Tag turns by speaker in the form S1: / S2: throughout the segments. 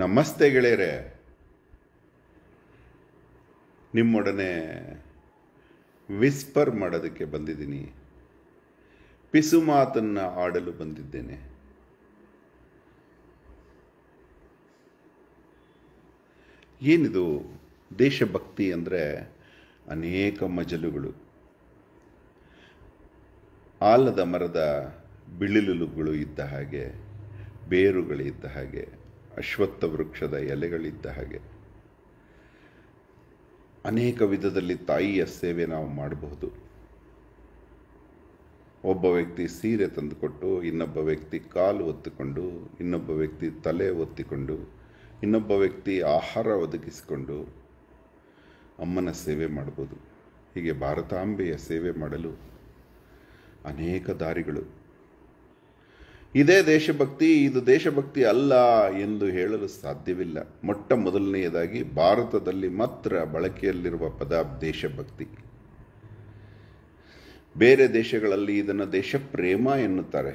S1: ನಮಸ್ತೆ ಗೆಳೆಯರೆ ನಿಮ್ಮೊಡನೆ ವಿಸ್ಪರ್ ಮಾಡೋದಕ್ಕೆ ಬಂದಿದ್ದೀನಿ ಪಿಸು ಮಾತನ್ನು ಆಡಲು ಬಂದಿದ್ದೇನೆ ಏನಿದು ದೇಶಭಕ್ತಿ ಅಂದರೆ ಅನೇಕ ಮಜಲುಗಳು ಆಲದ ಮರದ ಬಿಳಿಲುಗಳು ಇದ್ದ ಹಾಗೆ ಬೇರುಗಳಿದ್ದ ಹಾಗೆ ಅಶ್ವತ್ಥ ವೃಕ್ಷದ ಎಲೆಗಳಿದ್ದ ಹಾಗೆ ಅನೇಕ ವಿಧದಲ್ಲಿ ತಾಯಿಯ ಸೇವೆ ನಾವು ಮಾಡಬಹುದು ಒಬ್ಬ ವ್ಯಕ್ತಿ ಸೀರೆ ತಂದುಕೊಟ್ಟು ಇನ್ನೊಬ್ಬ ವ್ಯಕ್ತಿ ಕಾಲು ಒತ್ತಿಕೊಂಡು ಇನ್ನೊಬ್ಬ ವ್ಯಕ್ತಿ ತಲೆ ಒತ್ತಿಕೊಂಡು ಇನ್ನೊಬ್ಬ ವ್ಯಕ್ತಿ ಆಹಾರ ಒದಗಿಸಿಕೊಂಡು ಅಮ್ಮನ ಸೇವೆ ಮಾಡ್ಬೋದು ಹೀಗೆ ಭಾರತಾಂಬೆಯ ಸೇವೆ ಮಾಡಲು ಅನೇಕ ದಾರಿಗಳು ಇದೇ ದೇಶಭಕ್ತಿ ಇದು ದೇಶಭಕ್ತಿ ಅಲ್ಲ ಎಂದು ಹೇಳಲು ಸಾಧ್ಯವಿಲ್ಲ ಮೊಟ್ಟ ಮೊದಲನೆಯದಾಗಿ ಭಾರತದಲ್ಲಿ ಮಾತ್ರ ಬಳಕೆಯಲ್ಲಿರುವ ಪದ ದೇಶಭಕ್ತಿ ಬೇರೆ ದೇಶಗಳಲ್ಲಿ ಇದನ್ನು ದೇಶ ಪ್ರೇಮ ಎನ್ನುತ್ತಾರೆ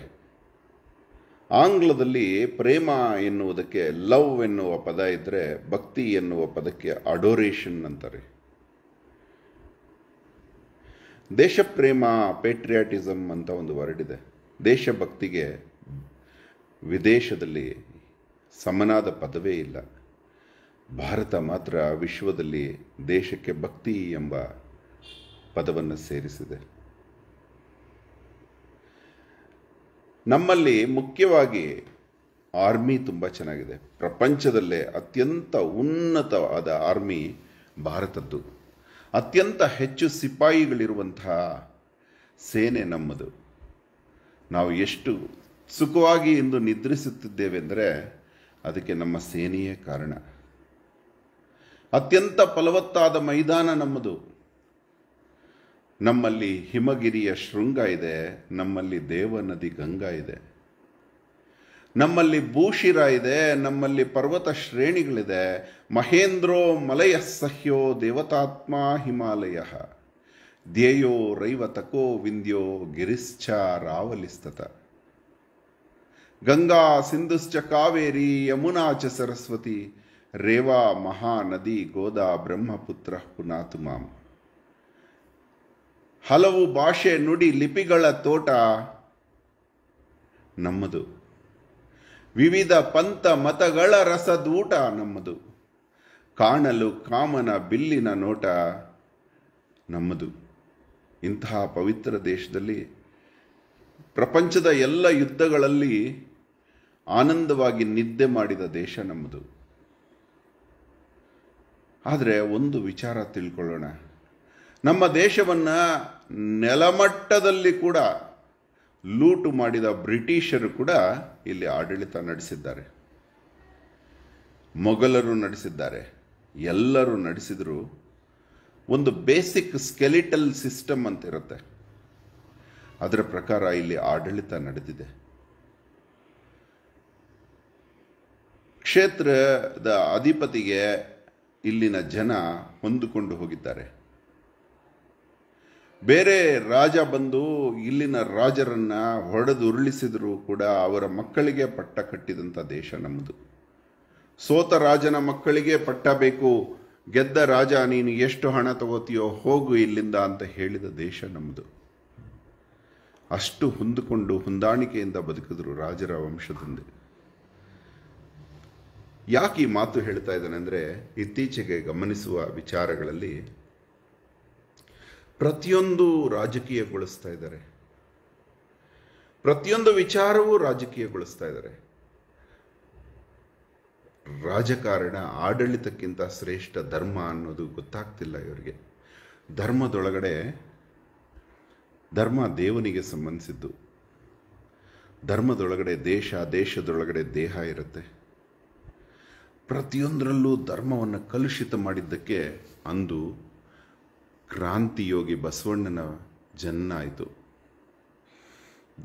S1: ಆಂಗ್ಲದಲ್ಲಿ ಪ್ರೇಮ ಎನ್ನುವುದಕ್ಕೆ ಲವ್ ಎನ್ನುವ ಪದ ಇದ್ದರೆ ಭಕ್ತಿ ಎನ್ನುವ ಪದಕ್ಕೆ ಅಡೋರೇಷನ್ ಅಂತಾರೆ ದೇಶಪ್ರೇಮ ಪೇಟ್ರಿಯಾಟಿಸಮ್ ಅಂತ ಒಂದು ವರ್ಡ್ ಇದೆ ದೇಶಭಕ್ತಿಗೆ ವಿದೇಶದಲ್ಲಿ ಸಮನಾದ ಪದವೇ ಇಲ್ಲ ಭಾರತ ಮಾತ್ರ ವಿಶ್ವದಲ್ಲಿ ದೇಶಕ್ಕೆ ಭಕ್ತಿ ಎಂಬ ಪದವನ್ನು ಸೇರಿಸಿದೆ ನಮ್ಮಲ್ಲಿ ಮುಖ್ಯವಾಗಿ ಆರ್ಮಿ ತುಂಬ ಚೆನ್ನಾಗಿದೆ ಪ್ರಪಂಚದಲ್ಲೇ ಅತ್ಯಂತ ಉನ್ನತವಾದ ಆರ್ಮಿ ಭಾರತದ್ದು ಅತ್ಯಂತ ಹೆಚ್ಚು ಸಿಪಾಯಿಗಳಿರುವಂತಹ ಸೇನೆ ನಮ್ಮದು ನಾವು ಎಷ್ಟು ಸುಖವಾಗಿ ಇಂದು ನಿದ್ರಿಸುತ್ತಿದ್ದೇವೆಂದರೆ ಅದಕ್ಕೆ ನಮ್ಮ ಸೇನೆಯೇ ಕಾರಣ ಅತ್ಯಂತ ಫಲವತ್ತಾದ ಮೈದಾನ ನಮ್ಮದು ನಮ್ಮಲ್ಲಿ ಹಿಮಗಿರಿಯ ಶೃಂಗ ಇದೆ ನಮ್ಮಲ್ಲಿ ದೇವನದಿ ಗಂಗಾ ಇದೆ ನಮ್ಮಲ್ಲಿ ಭೂಶಿರ ಇದೆ ನಮ್ಮಲ್ಲಿ ಪರ್ವತ ಶ್ರೇಣಿಗಳಿದೆ ಮಹೇಂದ್ರೋ ಮಲಯ ಸಹ್ಯೋ ದೇವತಾತ್ಮ ಹಿಮಾಲಯ ಧ್ಯೇಯೋ ರೈವತಕೋ ವಿಂದ್ಯೋ ಗಿರಿಶ್ಚ ರಾವಲಿಸ್ತತ ಗಂಗಾ ಸಿಂಧುಶ್ಚ ಕಾವೇರಿ ಯಮುನಾ ಚ ಸರಸ್ವತಿ ರೇವಾ ಮಹಾನದಿ ಗೋದಾ ಬ್ರಹ್ಮಪುತ್ರ ಪುನಾತು ಮಾಮ್ ಹಲವು ಭಾಷೆ ನುಡಿ ಲಿಪಿಗಳ ತೋಟ ನಮ್ಮದು ವಿವಿಧ ಪಂಥ ಮತಗಳ ರಸದೂಟ ನಮ್ಮದು ಕಾಣಲು ಕಾಮನ ಬಿಲ್ಲಿನ ನೋಟ ನಮ್ಮದು ಇಂತಹ ಪವಿತ್ರ ದೇಶದಲ್ಲಿ ಪ್ರಪಂಚದ ಎಲ್ಲ ಯುದ್ಧಗಳಲ್ಲಿ ಆನಂದವಾಗಿ ನಿದ್ದೆ ಮಾಡಿದ ದೇಶ ನಮ್ಮದು ಆದರೆ ಒಂದು ವಿಚಾರ ತಿಳ್ಕೊಳ್ಳೋಣ ನಮ್ಮ ದೇಶವನ್ನು ನೆಲಮಟ್ಟದಲ್ಲಿ ಕೂಡ ಲೂಟು ಮಾಡಿದ ಬ್ರಿಟಿಷರು ಕೂಡ ಇಲ್ಲಿ ಆಡಳಿತ ನಡೆಸಿದ್ದಾರೆ ಮೊಘಲರು ನಡೆಸಿದ್ದಾರೆ ಎಲ್ಲರೂ ನಡೆಸಿದ್ರು ಒಂದು ಬೇಸಿಕ್ ಸ್ಕೆಲಿಟಲ್ ಸಿಸ್ಟಮ್ ಅಂತಿರುತ್ತೆ ಅದರ ಪ್ರಕಾರ ಇಲ್ಲಿ ಆಡಳಿತ ನಡೆದಿದೆ ಕ್ಷೇತ್ರದ ಅಧಿಪತಿಗೆ ಇಲ್ಲಿನ ಜನ ಹೊಂದಿಕೊಂಡು ಹೋಗಿದ್ದಾರೆ ಬೇರೆ ರಾಜ ಬಂದು ಇಲ್ಲಿನ ರಾಜರನ್ನ ಹೊಡೆದುರುಳಿಸಿದರೂ ಕೂಡ ಅವರ ಮಕ್ಕಳಿಗೆ ಪಟ್ಟ ಕಟ್ಟಿದಂಥ ದೇಶ ನಮ್ಮದು ಸೋತ ರಾಜನ ಮಕ್ಕಳಿಗೆ ಪಟ್ಟ ಬೇಕು ಗೆದ್ದ ರಾಜ ನೀನು ಎಷ್ಟು ಹಣ ತಗೋತೀಯೋ ಹೋಗು ಇಲ್ಲಿಂದ ಅಂತ ಹೇಳಿದ ದೇಶ ನಮ್ಮದು ಅಷ್ಟು ಹೊಂದಿಕೊಂಡು ಹೊಂದಾಣಿಕೆಯಿಂದ ಬದುಕಿದ್ರು ರಾಜರ ವಂಶದಲ್ಲಿ ಯಾಕೆ ಈ ಮಾತು ಹೇಳ್ತಾ ಇದ್ದಾನೆ ಅಂದರೆ ಇತ್ತೀಚೆಗೆ ಗಮನಿಸುವ ವಿಚಾರಗಳಲ್ಲಿ ಪ್ರತಿಯೊಂದು ರಾಜಕೀಯಗೊಳಿಸ್ತಾ ಇದ್ದಾರೆ ಪ್ರತಿಯೊಂದು ವಿಚಾರವೂ ರಾಜಕೀಯಗೊಳಿಸ್ತಾ ಇದ್ದಾರೆ ರಾಜಕಾರಣ ಆಡಳಿತಕ್ಕಿಂತ ಶ್ರೇಷ್ಠ ಧರ್ಮ ಅನ್ನೋದು ಗೊತ್ತಾಗ್ತಿಲ್ಲ ಇವರಿಗೆ ಧರ್ಮದೊಳಗಡೆ ಧರ್ಮ ದೇವನಿಗೆ ಸಂಬಂಧಿಸಿದ್ದು ಧರ್ಮದೊಳಗಡೆ ದೇಶ ದೇಶದೊಳಗಡೆ ದೇಹ ಇರುತ್ತೆ ಪ್ರತಿಯೊಂದರಲ್ಲೂ ಧರ್ಮವನ್ನು ಕಲುಷಿತ ಮಾಡಿದ್ದಕ್ಕೆ ಅಂದು ಕ್ರಾಂತಿಯೋಗಿ ಬಸವಣ್ಣನ ಜನ್ಮ ಆಯಿತು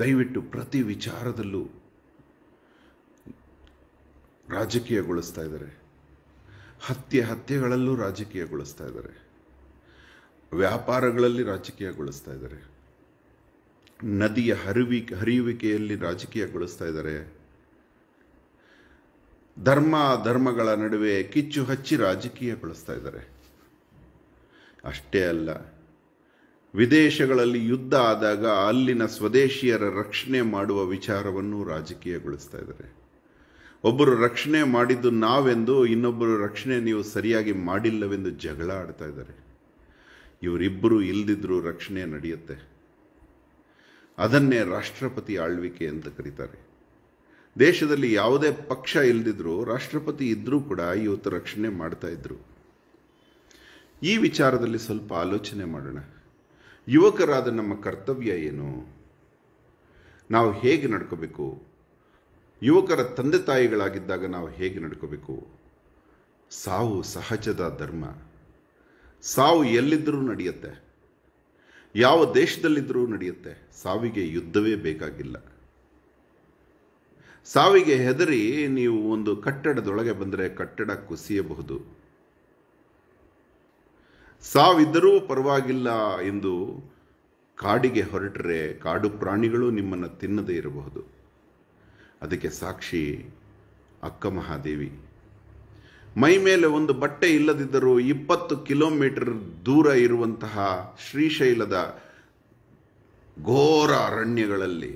S1: ದಯವಿಟ್ಟು ಪ್ರತಿ ವಿಚಾರದಲ್ಲೂ ರಾಜಕೀಯಗೊಳಿಸ್ತಾ ಇದ್ದಾರೆ ಹತ್ಯೆ ಹತ್ಯೆಗಳಲ್ಲೂ ರಾಜಕೀಯಗೊಳಿಸ್ತಾ ಇದ್ದಾರೆ ವ್ಯಾಪಾರಗಳಲ್ಲಿ ರಾಜಕೀಯಗೊಳಿಸ್ತಾ ಇದ್ದಾರೆ ನದಿಯ ಹರಿವಿ ಹರಿಯುವಿಕೆಯಲ್ಲಿ ರಾಜಕೀಯಗೊಳಿಸ್ತಾ ಇದ್ದಾರೆ ಧರ್ಮ ಧರ್ಮಗಳ ನಡುವೆ ಕಿಚ್ಚು ಹಚ್ಚಿ ರಾಜಕೀಯಗೊಳಿಸ್ತಾ ಇದ್ದಾರೆ ಅಷ್ಟೇ ಅಲ್ಲ ವಿದೇಶಗಳಲ್ಲಿ ಯುದ್ಧ ಆದಾಗ ಅಲ್ಲಿನ ಸ್ವದೇಶಿಯರ ರಕ್ಷಣೆ ಮಾಡುವ ವಿಚಾರವನ್ನು ರಾಜಕೀಯಗೊಳಿಸ್ತಾ ಇದ್ದಾರೆ ಒಬ್ಬರು ರಕ್ಷಣೆ ಮಾಡಿದ್ದು ನಾವೆಂದು ಇನ್ನೊಬ್ಬರು ರಕ್ಷಣೆ ನೀವು ಸರಿಯಾಗಿ ಮಾಡಿಲ್ಲವೆಂದು ಜಗಳ ಆಡ್ತಾ ಇದ್ದಾರೆ ಇವರಿಬ್ಬರು ಇಲ್ದಿದ್ರೂ ರಕ್ಷಣೆ ನಡೆಯುತ್ತೆ ಅದನ್ನೇ ರಾಷ್ಟ್ರಪತಿ ಆಳ್ವಿಕೆ ಅಂತ ಕರೀತಾರೆ ದೇಶದಲ್ಲಿ ಯಾವುದೇ ಪಕ್ಷ ಇಲ್ಲದಿದ್ದರೂ ರಾಷ್ಟ್ರಪತಿ ಇದ್ದರೂ ಕೂಡ ಇವತ್ತು ರಕ್ಷಣೆ ಮಾಡ್ತಾ ಇದ್ರು ಈ ವಿಚಾರದಲ್ಲಿ ಸ್ವಲ್ಪ ಆಲೋಚನೆ ಮಾಡೋಣ ಯುವಕರಾದ ನಮ್ಮ ಕರ್ತವ್ಯ ಏನು ನಾವು ಹೇಗೆ ನಡ್ಕೋಬೇಕು ಯುವಕರ ತಂದೆ ತಾಯಿಗಳಾಗಿದ್ದಾಗ ನಾವು ಹೇಗೆ ನಡ್ಕೋಬೇಕು ಸಾವು ಸಹಜದ ಧರ್ಮ ಸಾವು ಎಲ್ಲಿದ್ದರೂ ನಡೆಯುತ್ತೆ ಯಾವ ದೇಶದಲ್ಲಿದ್ದರೂ ನಡೆಯುತ್ತೆ ಸಾವಿಗೆ ಯುದ್ಧವೇ ಬೇಕಾಗಿಲ್ಲ ಸಾವಿಗೆ ಹೆದರಿ ನೀವು ಒಂದು ಕಟ್ಟಡದೊಳಗೆ ಬಂದರೆ ಕಟ್ಟಡ ಕುಸಿಯಬಹುದು ಸಾವಿದ್ದರೂ ಪರವಾಗಿಲ್ಲ ಎಂದು ಕಾಡಿಗೆ ಹೊರಟರೆ ಕಾಡು ಪ್ರಾಣಿಗಳು ನಿಮ್ಮನ್ನು ತಿನ್ನದೇ ಇರಬಹುದು ಅದಕ್ಕೆ ಸಾಕ್ಷಿ ಅಕ್ಕ ಮಹಾದೇವಿ ಮೈ ಮೇಲೆ ಒಂದು ಬಟ್ಟೆ ಇಲ್ಲದಿದ್ದರೂ ಇಪ್ಪತ್ತು ಕಿಲೋಮೀಟರ್ ದೂರ ಇರುವಂತಹ ಶ್ರೀಶೈಲದ ಘೋರ ಅರಣ್ಯಗಳಲ್ಲಿ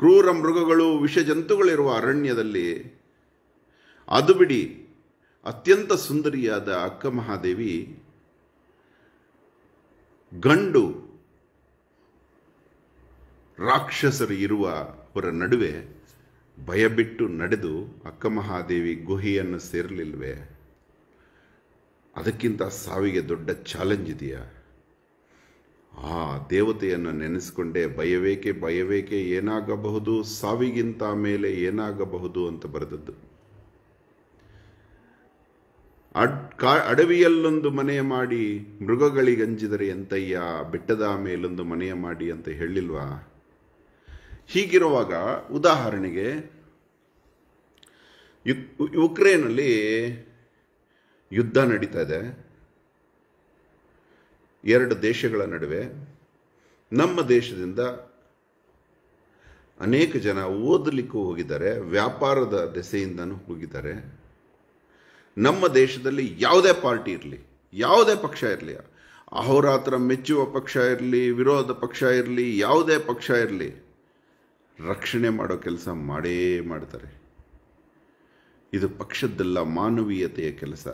S1: ಕ್ರೂರ ಮೃಗಗಳು ವಿಷ ಜಂತುಗಳಿರುವ ಅರಣ್ಯದಲ್ಲಿ ಅದು ಬಿಡಿ ಅತ್ಯಂತ ಸುಂದರಿಯಾದ ಅಕ್ಕ ಮಹಾದೇವಿ ಗಂಡು ರಾಕ್ಷಸರು ಇರುವ ಅವರ ನಡುವೆ ಬಿಟ್ಟು ನಡೆದು ಅಕ್ಕ ಮಹಾದೇವಿ ಗುಹೆಯನ್ನು ಸೇರಲಿಲ್ವೇ ಅದಕ್ಕಿಂತ ಸಾವಿಗೆ ದೊಡ್ಡ ಚಾಲೆಂಜ್ ಇದೆಯಾ ಆ ದೇವತೆಯನ್ನು ನೆನೆಸಿಕೊಂಡೆ ಭಯವೇಕೆ ಭಯವೇಕೆ ಏನಾಗಬಹುದು ಸಾವಿಗಿಂತ ಮೇಲೆ ಏನಾಗಬಹುದು ಅಂತ ಬರೆದದ್ದು ಅಡ್ ಕಾ ಅಡವಿಯಲ್ಲೊಂದು ಮನೆಯ ಮಾಡಿ ಮೃಗಗಳಿಗಂಜಿದರೆ ಎಂತಯ್ಯ ಬೆಟ್ಟದ ಮೇಲೊಂದು ಮನೆಯ ಮಾಡಿ ಅಂತ ಹೇಳಿಲ್ವಾ ಹೀಗಿರುವಾಗ ಉದಾಹರಣೆಗೆ ಯುಕ್ ಯುಕ್ರೇನಲ್ಲಿ ಯುದ್ಧ ನಡೀತಾ ಇದೆ ಎರಡು ದೇಶಗಳ ನಡುವೆ ನಮ್ಮ ದೇಶದಿಂದ ಅನೇಕ ಜನ ಓದಲಿಕ್ಕೂ ಹೋಗಿದ್ದಾರೆ ವ್ಯಾಪಾರದ ದೆಸೆಯಿಂದನೂ ಹೋಗಿದ್ದಾರೆ ನಮ್ಮ ದೇಶದಲ್ಲಿ ಯಾವುದೇ ಪಾರ್ಟಿ ಇರಲಿ ಯಾವುದೇ ಪಕ್ಷ ಇರಲಿ ಅಹೋರಾತ್ರ ಮೆಚ್ಚುವ ಪಕ್ಷ ಇರಲಿ ವಿರೋಧ ಪಕ್ಷ ಇರಲಿ ಯಾವುದೇ ಪಕ್ಷ ಇರಲಿ ರಕ್ಷಣೆ ಮಾಡೋ ಕೆಲಸ ಮಾಡೇ ಮಾಡ್ತಾರೆ ಇದು ಪಕ್ಷದ್ದೆಲ್ಲ ಮಾನವೀಯತೆಯ ಕೆಲಸ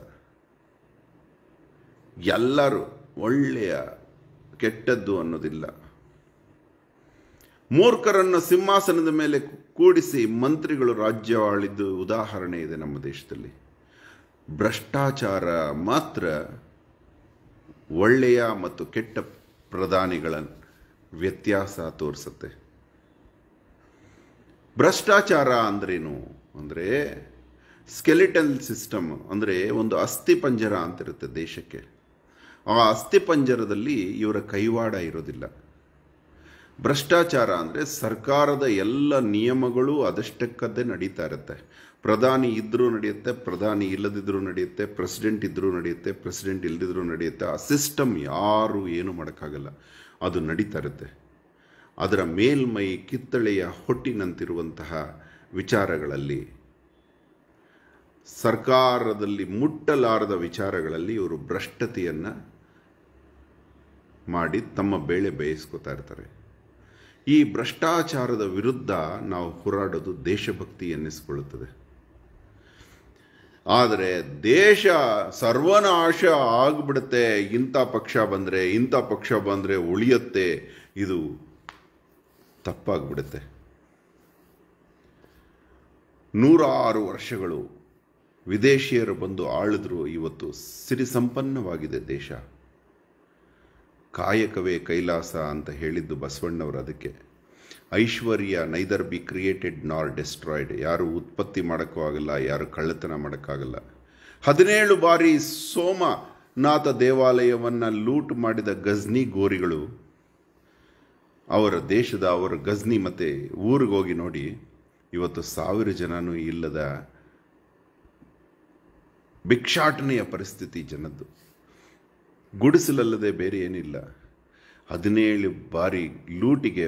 S1: ಎಲ್ಲರೂ ಒಳ್ಳೆಯ ಕೆಟ್ಟದ್ದು ಅನ್ನೋದಿಲ್ಲ ಮೂರ್ಖರನ್ನು ಸಿಂಹಾಸನದ ಮೇಲೆ ಕೂಡಿಸಿ ಮಂತ್ರಿಗಳು ರಾಜ್ಯವಾಳಿದ್ದು ಉದಾಹರಣೆ ಇದೆ ನಮ್ಮ ದೇಶದಲ್ಲಿ ಭ್ರಷ್ಟಾಚಾರ ಮಾತ್ರ ಒಳ್ಳೆಯ ಮತ್ತು ಕೆಟ್ಟ ಪ್ರಧಾನಿಗಳ ವ್ಯತ್ಯಾಸ ತೋರಿಸುತ್ತೆ ಭ್ರಷ್ಟಾಚಾರ ಅಂದ್ರೇನು ಅಂದರೆ ಸ್ಕೆಲಿಟಲ್ ಸಿಸ್ಟಮ್ ಅಂದರೆ ಒಂದು ಅಸ್ಥಿ ಪಂಜರ ಅಂತಿರುತ್ತೆ ದೇಶಕ್ಕೆ ಆ ಅಸ್ಥಿಪಂಜರದಲ್ಲಿ ಇವರ ಕೈವಾಡ ಇರೋದಿಲ್ಲ ಭ್ರಷ್ಟಾಚಾರ ಅಂದರೆ ಸರ್ಕಾರದ ಎಲ್ಲ ನಿಯಮಗಳು ಅದಷ್ಟಕ್ಕದ್ದೇ ನಡೀತಾ ಇರುತ್ತೆ ಪ್ರಧಾನಿ ಇದ್ದರೂ ನಡೆಯುತ್ತೆ ಪ್ರಧಾನಿ ಇಲ್ಲದಿದ್ದರೂ ನಡೆಯುತ್ತೆ ಪ್ರೆಸಿಡೆಂಟ್ ಇದ್ದರೂ ನಡೆಯುತ್ತೆ ಪ್ರೆಸಿಡೆಂಟ್ ಇಲ್ಲದಿದ್ದರೂ ನಡೆಯುತ್ತೆ ಆ ಸಿಸ್ಟಮ್ ಯಾರೂ ಏನು ಮಾಡೋಕ್ಕಾಗಲ್ಲ ಅದು ನಡೀತಾ ಇರುತ್ತೆ ಅದರ ಮೇಲ್ಮೈ ಕಿತ್ತಳೆಯ ಹೊಟ್ಟಿನಂತಿರುವಂತಹ ವಿಚಾರಗಳಲ್ಲಿ ಸರ್ಕಾರದಲ್ಲಿ ಮುಟ್ಟಲಾರದ ವಿಚಾರಗಳಲ್ಲಿ ಇವರು ಭ್ರಷ್ಟತೆಯನ್ನು ಮಾಡಿ ತಮ್ಮ ಬೇಳೆ ಬೇಯಿಸ್ಕೋತಾ ಇರ್ತಾರೆ ಈ ಭ್ರಷ್ಟಾಚಾರದ ವಿರುದ್ಧ ನಾವು ಹೋರಾಡೋದು ದೇಶಭಕ್ತಿ ಎನ್ನಿಸಿಕೊಳ್ಳುತ್ತದೆ ಆದರೆ ದೇಶ ಸರ್ವನಾಶ ಆಗ್ಬಿಡುತ್ತೆ ಇಂಥ ಪಕ್ಷ ಬಂದರೆ ಇಂಥ ಪಕ್ಷ ಬಂದರೆ ಉಳಿಯುತ್ತೆ ಇದು ತಪ್ಪಾಗ್ಬಿಡುತ್ತೆ ನೂರಾರು ವರ್ಷಗಳು ವಿದೇಶಿಯರು ಬಂದು ಆಳಿದ್ರು ಇವತ್ತು ಸಿರಿ ಸಂಪನ್ನವಾಗಿದೆ ದೇಶ ಕಾಯಕವೇ ಕೈಲಾಸ ಅಂತ ಹೇಳಿದ್ದು ಬಸವಣ್ಣವರು ಅದಕ್ಕೆ ಐಶ್ವರ್ಯ neither be created nor destroyed ಯಾರು ಉತ್ಪತ್ತಿ ಮಾಡೋಕ್ಕೂ ಆಗಲ್ಲ ಯಾರು ಕಳ್ಳತನ ಮಾಡೋಕ್ಕಾಗಲ್ಲ ಹದಿನೇಳು ಬಾರಿ ಸೋಮನಾಥ ದೇವಾಲಯವನ್ನು ಲೂಟ್ ಮಾಡಿದ ಗಜ್ನಿ ಗೋರಿಗಳು ಅವರ ದೇಶದ ಅವರ ಗಜ್ನಿ ಮತ್ತು ಊರಿಗೋಗಿ ನೋಡಿ ಇವತ್ತು ಸಾವಿರ ಜನನೂ ಇಲ್ಲದ ಭಿಕ್ಷಾಟನೆಯ ಪರಿಸ್ಥಿತಿ ಜನದ್ದು ಗುಡಿಸಲಲ್ಲದೆ ಬೇರೆ ಏನಿಲ್ಲ ಹದಿನೇಳು ಬಾರಿ ಲೂಟಿಗೆ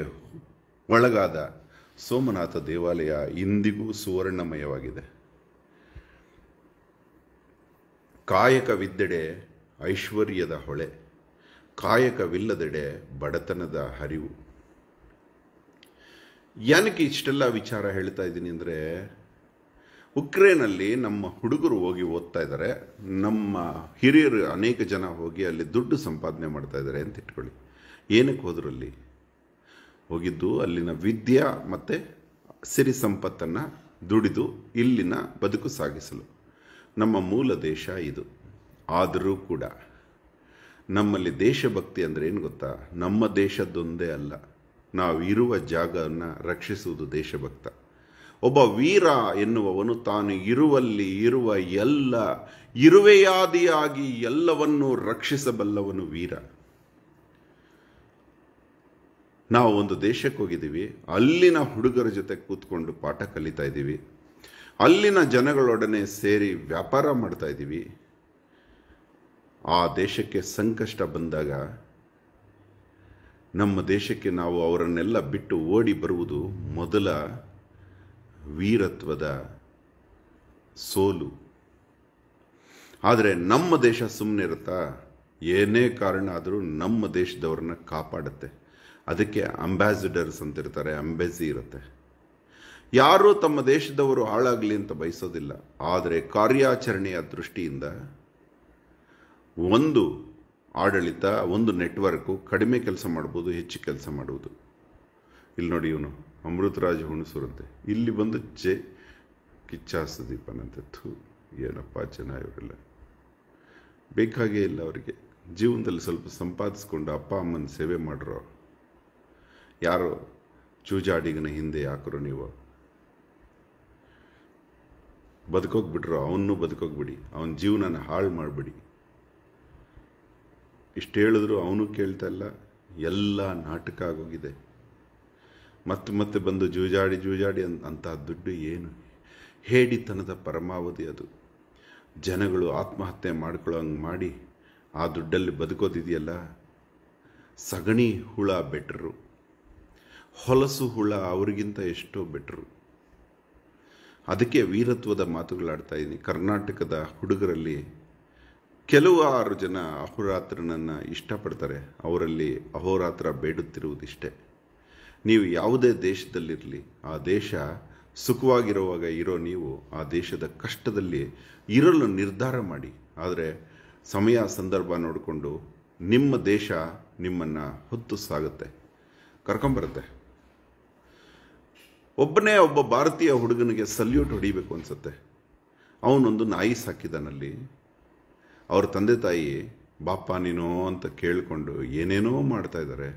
S1: ಒಳಗಾದ ಸೋಮನಾಥ ದೇವಾಲಯ ಇಂದಿಗೂ ಸುವರ್ಣಮಯವಾಗಿದೆ ಕಾಯಕವಿದ್ದೆಡೆ ಐಶ್ವರ್ಯದ ಹೊಳೆ ಕಾಯಕವಿಲ್ಲದೆಡೆ ಬಡತನದ ಹರಿವು ಏನಕ್ಕೆ ಇಷ್ಟೆಲ್ಲ ವಿಚಾರ ಹೇಳ್ತಾ ಇದ್ದೀನಿ ಅಂದರೆ ಉಕ್ರೇನಲ್ಲಿ ನಮ್ಮ ಹುಡುಗರು ಹೋಗಿ ಓದ್ತಾ ಇದ್ದಾರೆ ನಮ್ಮ ಹಿರಿಯರು ಅನೇಕ ಜನ ಹೋಗಿ ಅಲ್ಲಿ ದುಡ್ಡು ಸಂಪಾದನೆ ಮಾಡ್ತಾ ಇದ್ದಾರೆ ಅಂತ ಇಟ್ಕೊಳ್ಳಿ ಏನಕ್ಕೆ ಅಲ್ಲಿ ಹೋಗಿದ್ದು ಅಲ್ಲಿನ ವಿದ್ಯೆ ಮತ್ತು ಸಿರಿ ಸಂಪತ್ತನ್ನು ದುಡಿದು ಇಲ್ಲಿನ ಬದುಕು ಸಾಗಿಸಲು ನಮ್ಮ ಮೂಲ ದೇಶ ಇದು ಆದರೂ ಕೂಡ ನಮ್ಮಲ್ಲಿ ದೇಶಭಕ್ತಿ ಅಂದರೆ ಏನು ಗೊತ್ತಾ ನಮ್ಮ ದೇಶದ್ದೊಂದೇ ಅಲ್ಲ ನಾವು ಇರುವ ಜಾಗವನ್ನು ರಕ್ಷಿಸುವುದು ದೇಶಭಕ್ತ ಒಬ್ಬ ವೀರ ಎನ್ನುವವನು ತಾನು ಇರುವಲ್ಲಿ ಇರುವ ಎಲ್ಲ ಇರುವೆಯಾದಿಯಾಗಿ ಎಲ್ಲವನ್ನೂ ರಕ್ಷಿಸಬಲ್ಲವನು ವೀರ ನಾವು ಒಂದು ದೇಶಕ್ಕೆ ಹೋಗಿದ್ದೀವಿ ಅಲ್ಲಿನ ಹುಡುಗರ ಜೊತೆ ಕೂತ್ಕೊಂಡು ಪಾಠ ಕಲಿತಾ ಇದ್ದೀವಿ ಅಲ್ಲಿನ ಜನಗಳೊಡನೆ ಸೇರಿ ವ್ಯಾಪಾರ ಮಾಡ್ತಾ ಇದ್ದೀವಿ ಆ ದೇಶಕ್ಕೆ ಸಂಕಷ್ಟ ಬಂದಾಗ ನಮ್ಮ ದೇಶಕ್ಕೆ ನಾವು ಅವರನ್ನೆಲ್ಲ ಬಿಟ್ಟು ಓಡಿ ಬರುವುದು ಮೊದಲ ವೀರತ್ವದ ಸೋಲು ಆದರೆ ನಮ್ಮ ದೇಶ ಸುಮ್ಮನೆ ಇರುತ್ತಾ ಏನೇ ಕಾರಣ ಆದರೂ ನಮ್ಮ ದೇಶದವ್ರನ್ನ ಕಾಪಾಡುತ್ತೆ ಅದಕ್ಕೆ ಅಂಬಾಸಿಡರ್ಸ್ ಅಂತಿರ್ತಾರೆ ಅಂಬೆಸಿ ಇರುತ್ತೆ ಯಾರೂ ತಮ್ಮ ದೇಶದವರು ಹಾಳಾಗಲಿ ಅಂತ ಬಯಸೋದಿಲ್ಲ ಆದರೆ ಕಾರ್ಯಾಚರಣೆಯ ದೃಷ್ಟಿಯಿಂದ ಒಂದು ಆಡಳಿತ ಒಂದು ನೆಟ್ವರ್ಕು ಕಡಿಮೆ ಕೆಲಸ ಮಾಡ್ಬೋದು ಹೆಚ್ಚು ಕೆಲಸ ಮಾಡುವುದು ಇಲ್ಲಿ ನೋಡಿ ಇವನು ಅಮೃತರಾಜ್ ಹುಣಸೂರಂತೆ ಇಲ್ಲಿ ಬಂದು ಚೆ ಕಿಚ್ಚಾಸದೀಪನಂತೆ ಥೂ ಏನಪ್ಪ ಜನ ಇವರೆಲ್ಲ ಬೇಕಾಗೇ ಇಲ್ಲ ಅವರಿಗೆ ಜೀವನದಲ್ಲಿ ಸ್ವಲ್ಪ ಸಂಪಾದಿಸ್ಕೊಂಡು ಅಪ್ಪ ಅಮ್ಮನ ಸೇವೆ ಮಾಡಿರೋ ಯಾರೋ ಚೂಜಾಡಿಗನ ಹಿಂದೆ ಯಾಕರೋ ನೀವು ಬದುಕೋಗ್ಬಿಟ್ರೋ ಅವನ್ನೂ ಬದುಕೋಗ್ಬಿಡಿ ಅವನ ಜೀವನನ ಹಾಳು ಮಾಡಿಬಿಡಿ ಇಷ್ಟು ಹೇಳಿದ್ರು ಅವನು ಕೇಳ್ತಾ ಇಲ್ಲ ಎಲ್ಲ ನಾಟಕ ಆಗೋಗಿದೆ ಮತ್ತೆ ಮತ್ತೆ ಬಂದು ಜೂಜಾಡಿ ಜೂಜಾಡಿ ಅಂತಹ ದುಡ್ಡು ಏನು ಹೇಡಿತನದ ಪರಮಾವಧಿ ಅದು ಜನಗಳು ಆತ್ಮಹತ್ಯೆ ಮಾಡ್ಕೊಳ್ಳೋಂಗೆ ಮಾಡಿ ಆ ದುಡ್ಡಲ್ಲಿ ಬದುಕೋದಿದೆಯಲ್ಲ ಸಗಣಿ ಹುಳ ಬೆಟ್ರು ಹೊಲಸು ಹುಳ ಅವರಿಗಿಂತ ಎಷ್ಟೋ ಬೆಟ್ರು ಅದಕ್ಕೆ ವೀರತ್ವದ ಮಾತುಗಳಾಡ್ತಾ ಇದ್ದೀನಿ ಕರ್ನಾಟಕದ ಹುಡುಗರಲ್ಲಿ ಕೆಲವಾರು ಜನ ಅಹೋರಾತ್ರನನ್ನು ಇಷ್ಟಪಡ್ತಾರೆ ಅವರಲ್ಲಿ ಅಹೋರಾತ್ರ ಬೇಡುತ್ತಿರುವುದಿಷ್ಟೇ ನೀವು ಯಾವುದೇ ದೇಶದಲ್ಲಿರಲಿ ಆ ದೇಶ ಸುಖವಾಗಿರುವಾಗ ಇರೋ ನೀವು ಆ ದೇಶದ ಕಷ್ಟದಲ್ಲಿ ಇರಲು ನಿರ್ಧಾರ ಮಾಡಿ ಆದರೆ ಸಮಯ ಸಂದರ್ಭ ನೋಡಿಕೊಂಡು ನಿಮ್ಮ ದೇಶ ನಿಮ್ಮನ್ನು ಹೊತ್ತು ಸಾಗುತ್ತೆ ಕರ್ಕೊಂಬರುತ್ತೆ ಒಬ್ಬನೇ ಒಬ್ಬ ಭಾರತೀಯ ಹುಡುಗನಿಗೆ ಸಲ್ಯೂಟ್ ಹೊಡಿಬೇಕು ಅನಿಸುತ್ತೆ ಅವನೊಂದು ನಾಯಿ ಸಾಕಿದಾನಲ್ಲಿ ಅವ್ರ ತಂದೆ ತಾಯಿ ಬಾಪ ನೀನೋ ಅಂತ ಕೇಳಿಕೊಂಡು ಏನೇನೋ ಮಾಡ್ತಾಯಿದ್ದಾರೆ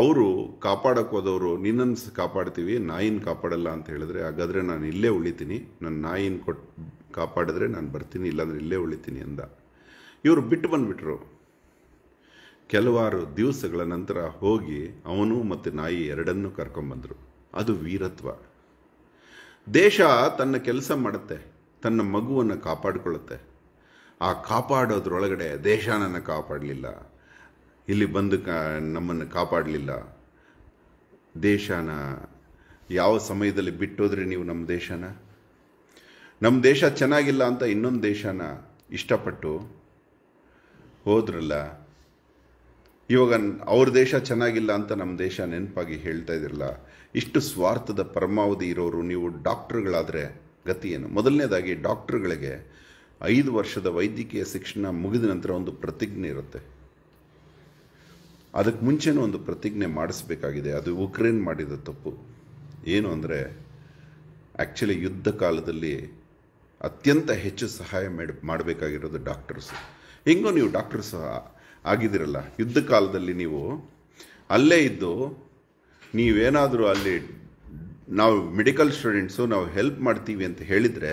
S1: ಅವರು ಕಾಪಾಡಕ್ಕೆ ಹೋದವರು ನಿನ್ನನ್ನು ಕಾಪಾಡ್ತೀವಿ ನಾಯಿನ ಕಾಪಾಡಲ್ಲ ಅಂತ ಹೇಳಿದ್ರೆ ಹಾಗಾದರೆ ನಾನು ಇಲ್ಲೇ ಉಳಿತೀನಿ ನನ್ನ ನಾಯಿನ ಕೊಟ್ಟು ಕಾಪಾಡಿದ್ರೆ ನಾನು ಬರ್ತೀನಿ ಇಲ್ಲಾಂದರೆ ಇಲ್ಲೇ ಉಳಿತೀನಿ ಅಂದ ಇವರು ಬಿಟ್ಟು ಬಂದುಬಿಟ್ರು ಕೆಲವಾರು ದಿವಸಗಳ ನಂತರ ಹೋಗಿ ಅವನು ಮತ್ತು ನಾಯಿ ಎರಡನ್ನೂ ಕರ್ಕೊಂಬಂದರು ಅದು ವೀರತ್ವ ದೇಶ ತನ್ನ ಕೆಲಸ ಮಾಡುತ್ತೆ ತನ್ನ ಮಗುವನ್ನು ಕಾಪಾಡಿಕೊಳ್ಳುತ್ತೆ ಆ ಕಾಪಾಡೋದ್ರೊಳಗಡೆ ದೇಶ ಕಾಪಾಡಲಿಲ್ಲ ಇಲ್ಲಿ ಬಂದು ಕಾ ನಮ್ಮನ್ನು ಕಾಪಾಡಲಿಲ್ಲ ದೇಶನ ಯಾವ ಸಮಯದಲ್ಲಿ ಬಿಟ್ಟೋದ್ರೆ ನೀವು ನಮ್ಮ ದೇಶನ ನಮ್ಮ ದೇಶ ಚೆನ್ನಾಗಿಲ್ಲ ಅಂತ ಇನ್ನೊಂದು ದೇಶನ ಇಷ್ಟಪಟ್ಟು ಹೋದ್ರಲ್ಲ ಇವಾಗ ಅವ್ರ ದೇಶ ಚೆನ್ನಾಗಿಲ್ಲ ಅಂತ ನಮ್ಮ ದೇಶ ನೆನಪಾಗಿ ಹೇಳ್ತಾ ಇದ್ರಲ್ಲ ಇಷ್ಟು ಸ್ವಾರ್ಥದ ಪರಮಾವಧಿ ಇರೋರು ನೀವು ಡಾಕ್ಟ್ರುಗಳಾದರೆ ಗತಿಯೇನು ಮೊದಲನೇದಾಗಿ ಡಾಕ್ಟ್ರುಗಳಿಗೆ ಐದು ವರ್ಷದ ವೈದ್ಯಕೀಯ ಶಿಕ್ಷಣ ಮುಗಿದ ನಂತರ ಒಂದು ಪ್ರತಿಜ್ಞೆ ಇರುತ್ತೆ ಅದಕ್ಕೆ ಮುಂಚೆನೂ ಒಂದು ಪ್ರತಿಜ್ಞೆ ಮಾಡಿಸ್ಬೇಕಾಗಿದೆ ಅದು ಉಕ್ರೇನ್ ಮಾಡಿದ ತಪ್ಪು ಏನು ಅಂದರೆ ಆ್ಯಕ್ಚುಲಿ ಯುದ್ಧ ಕಾಲದಲ್ಲಿ ಅತ್ಯಂತ ಹೆಚ್ಚು ಸಹಾಯ ಮಾಡಬೇಕಾಗಿರೋದು ಡಾಕ್ಟರ್ಸ್ ಹೆಂಗೋ ನೀವು ಡಾಕ್ಟರ್ಸ್ ಆಗಿದ್ದೀರಲ್ಲ ಯುದ್ಧ ಕಾಲದಲ್ಲಿ ನೀವು ಅಲ್ಲೇ ಇದ್ದು ನೀವೇನಾದರೂ ಅಲ್ಲಿ ನಾವು ಮೆಡಿಕಲ್ ಸ್ಟೂಡೆಂಟ್ಸು ನಾವು ಹೆಲ್ಪ್ ಮಾಡ್ತೀವಿ ಅಂತ ಹೇಳಿದರೆ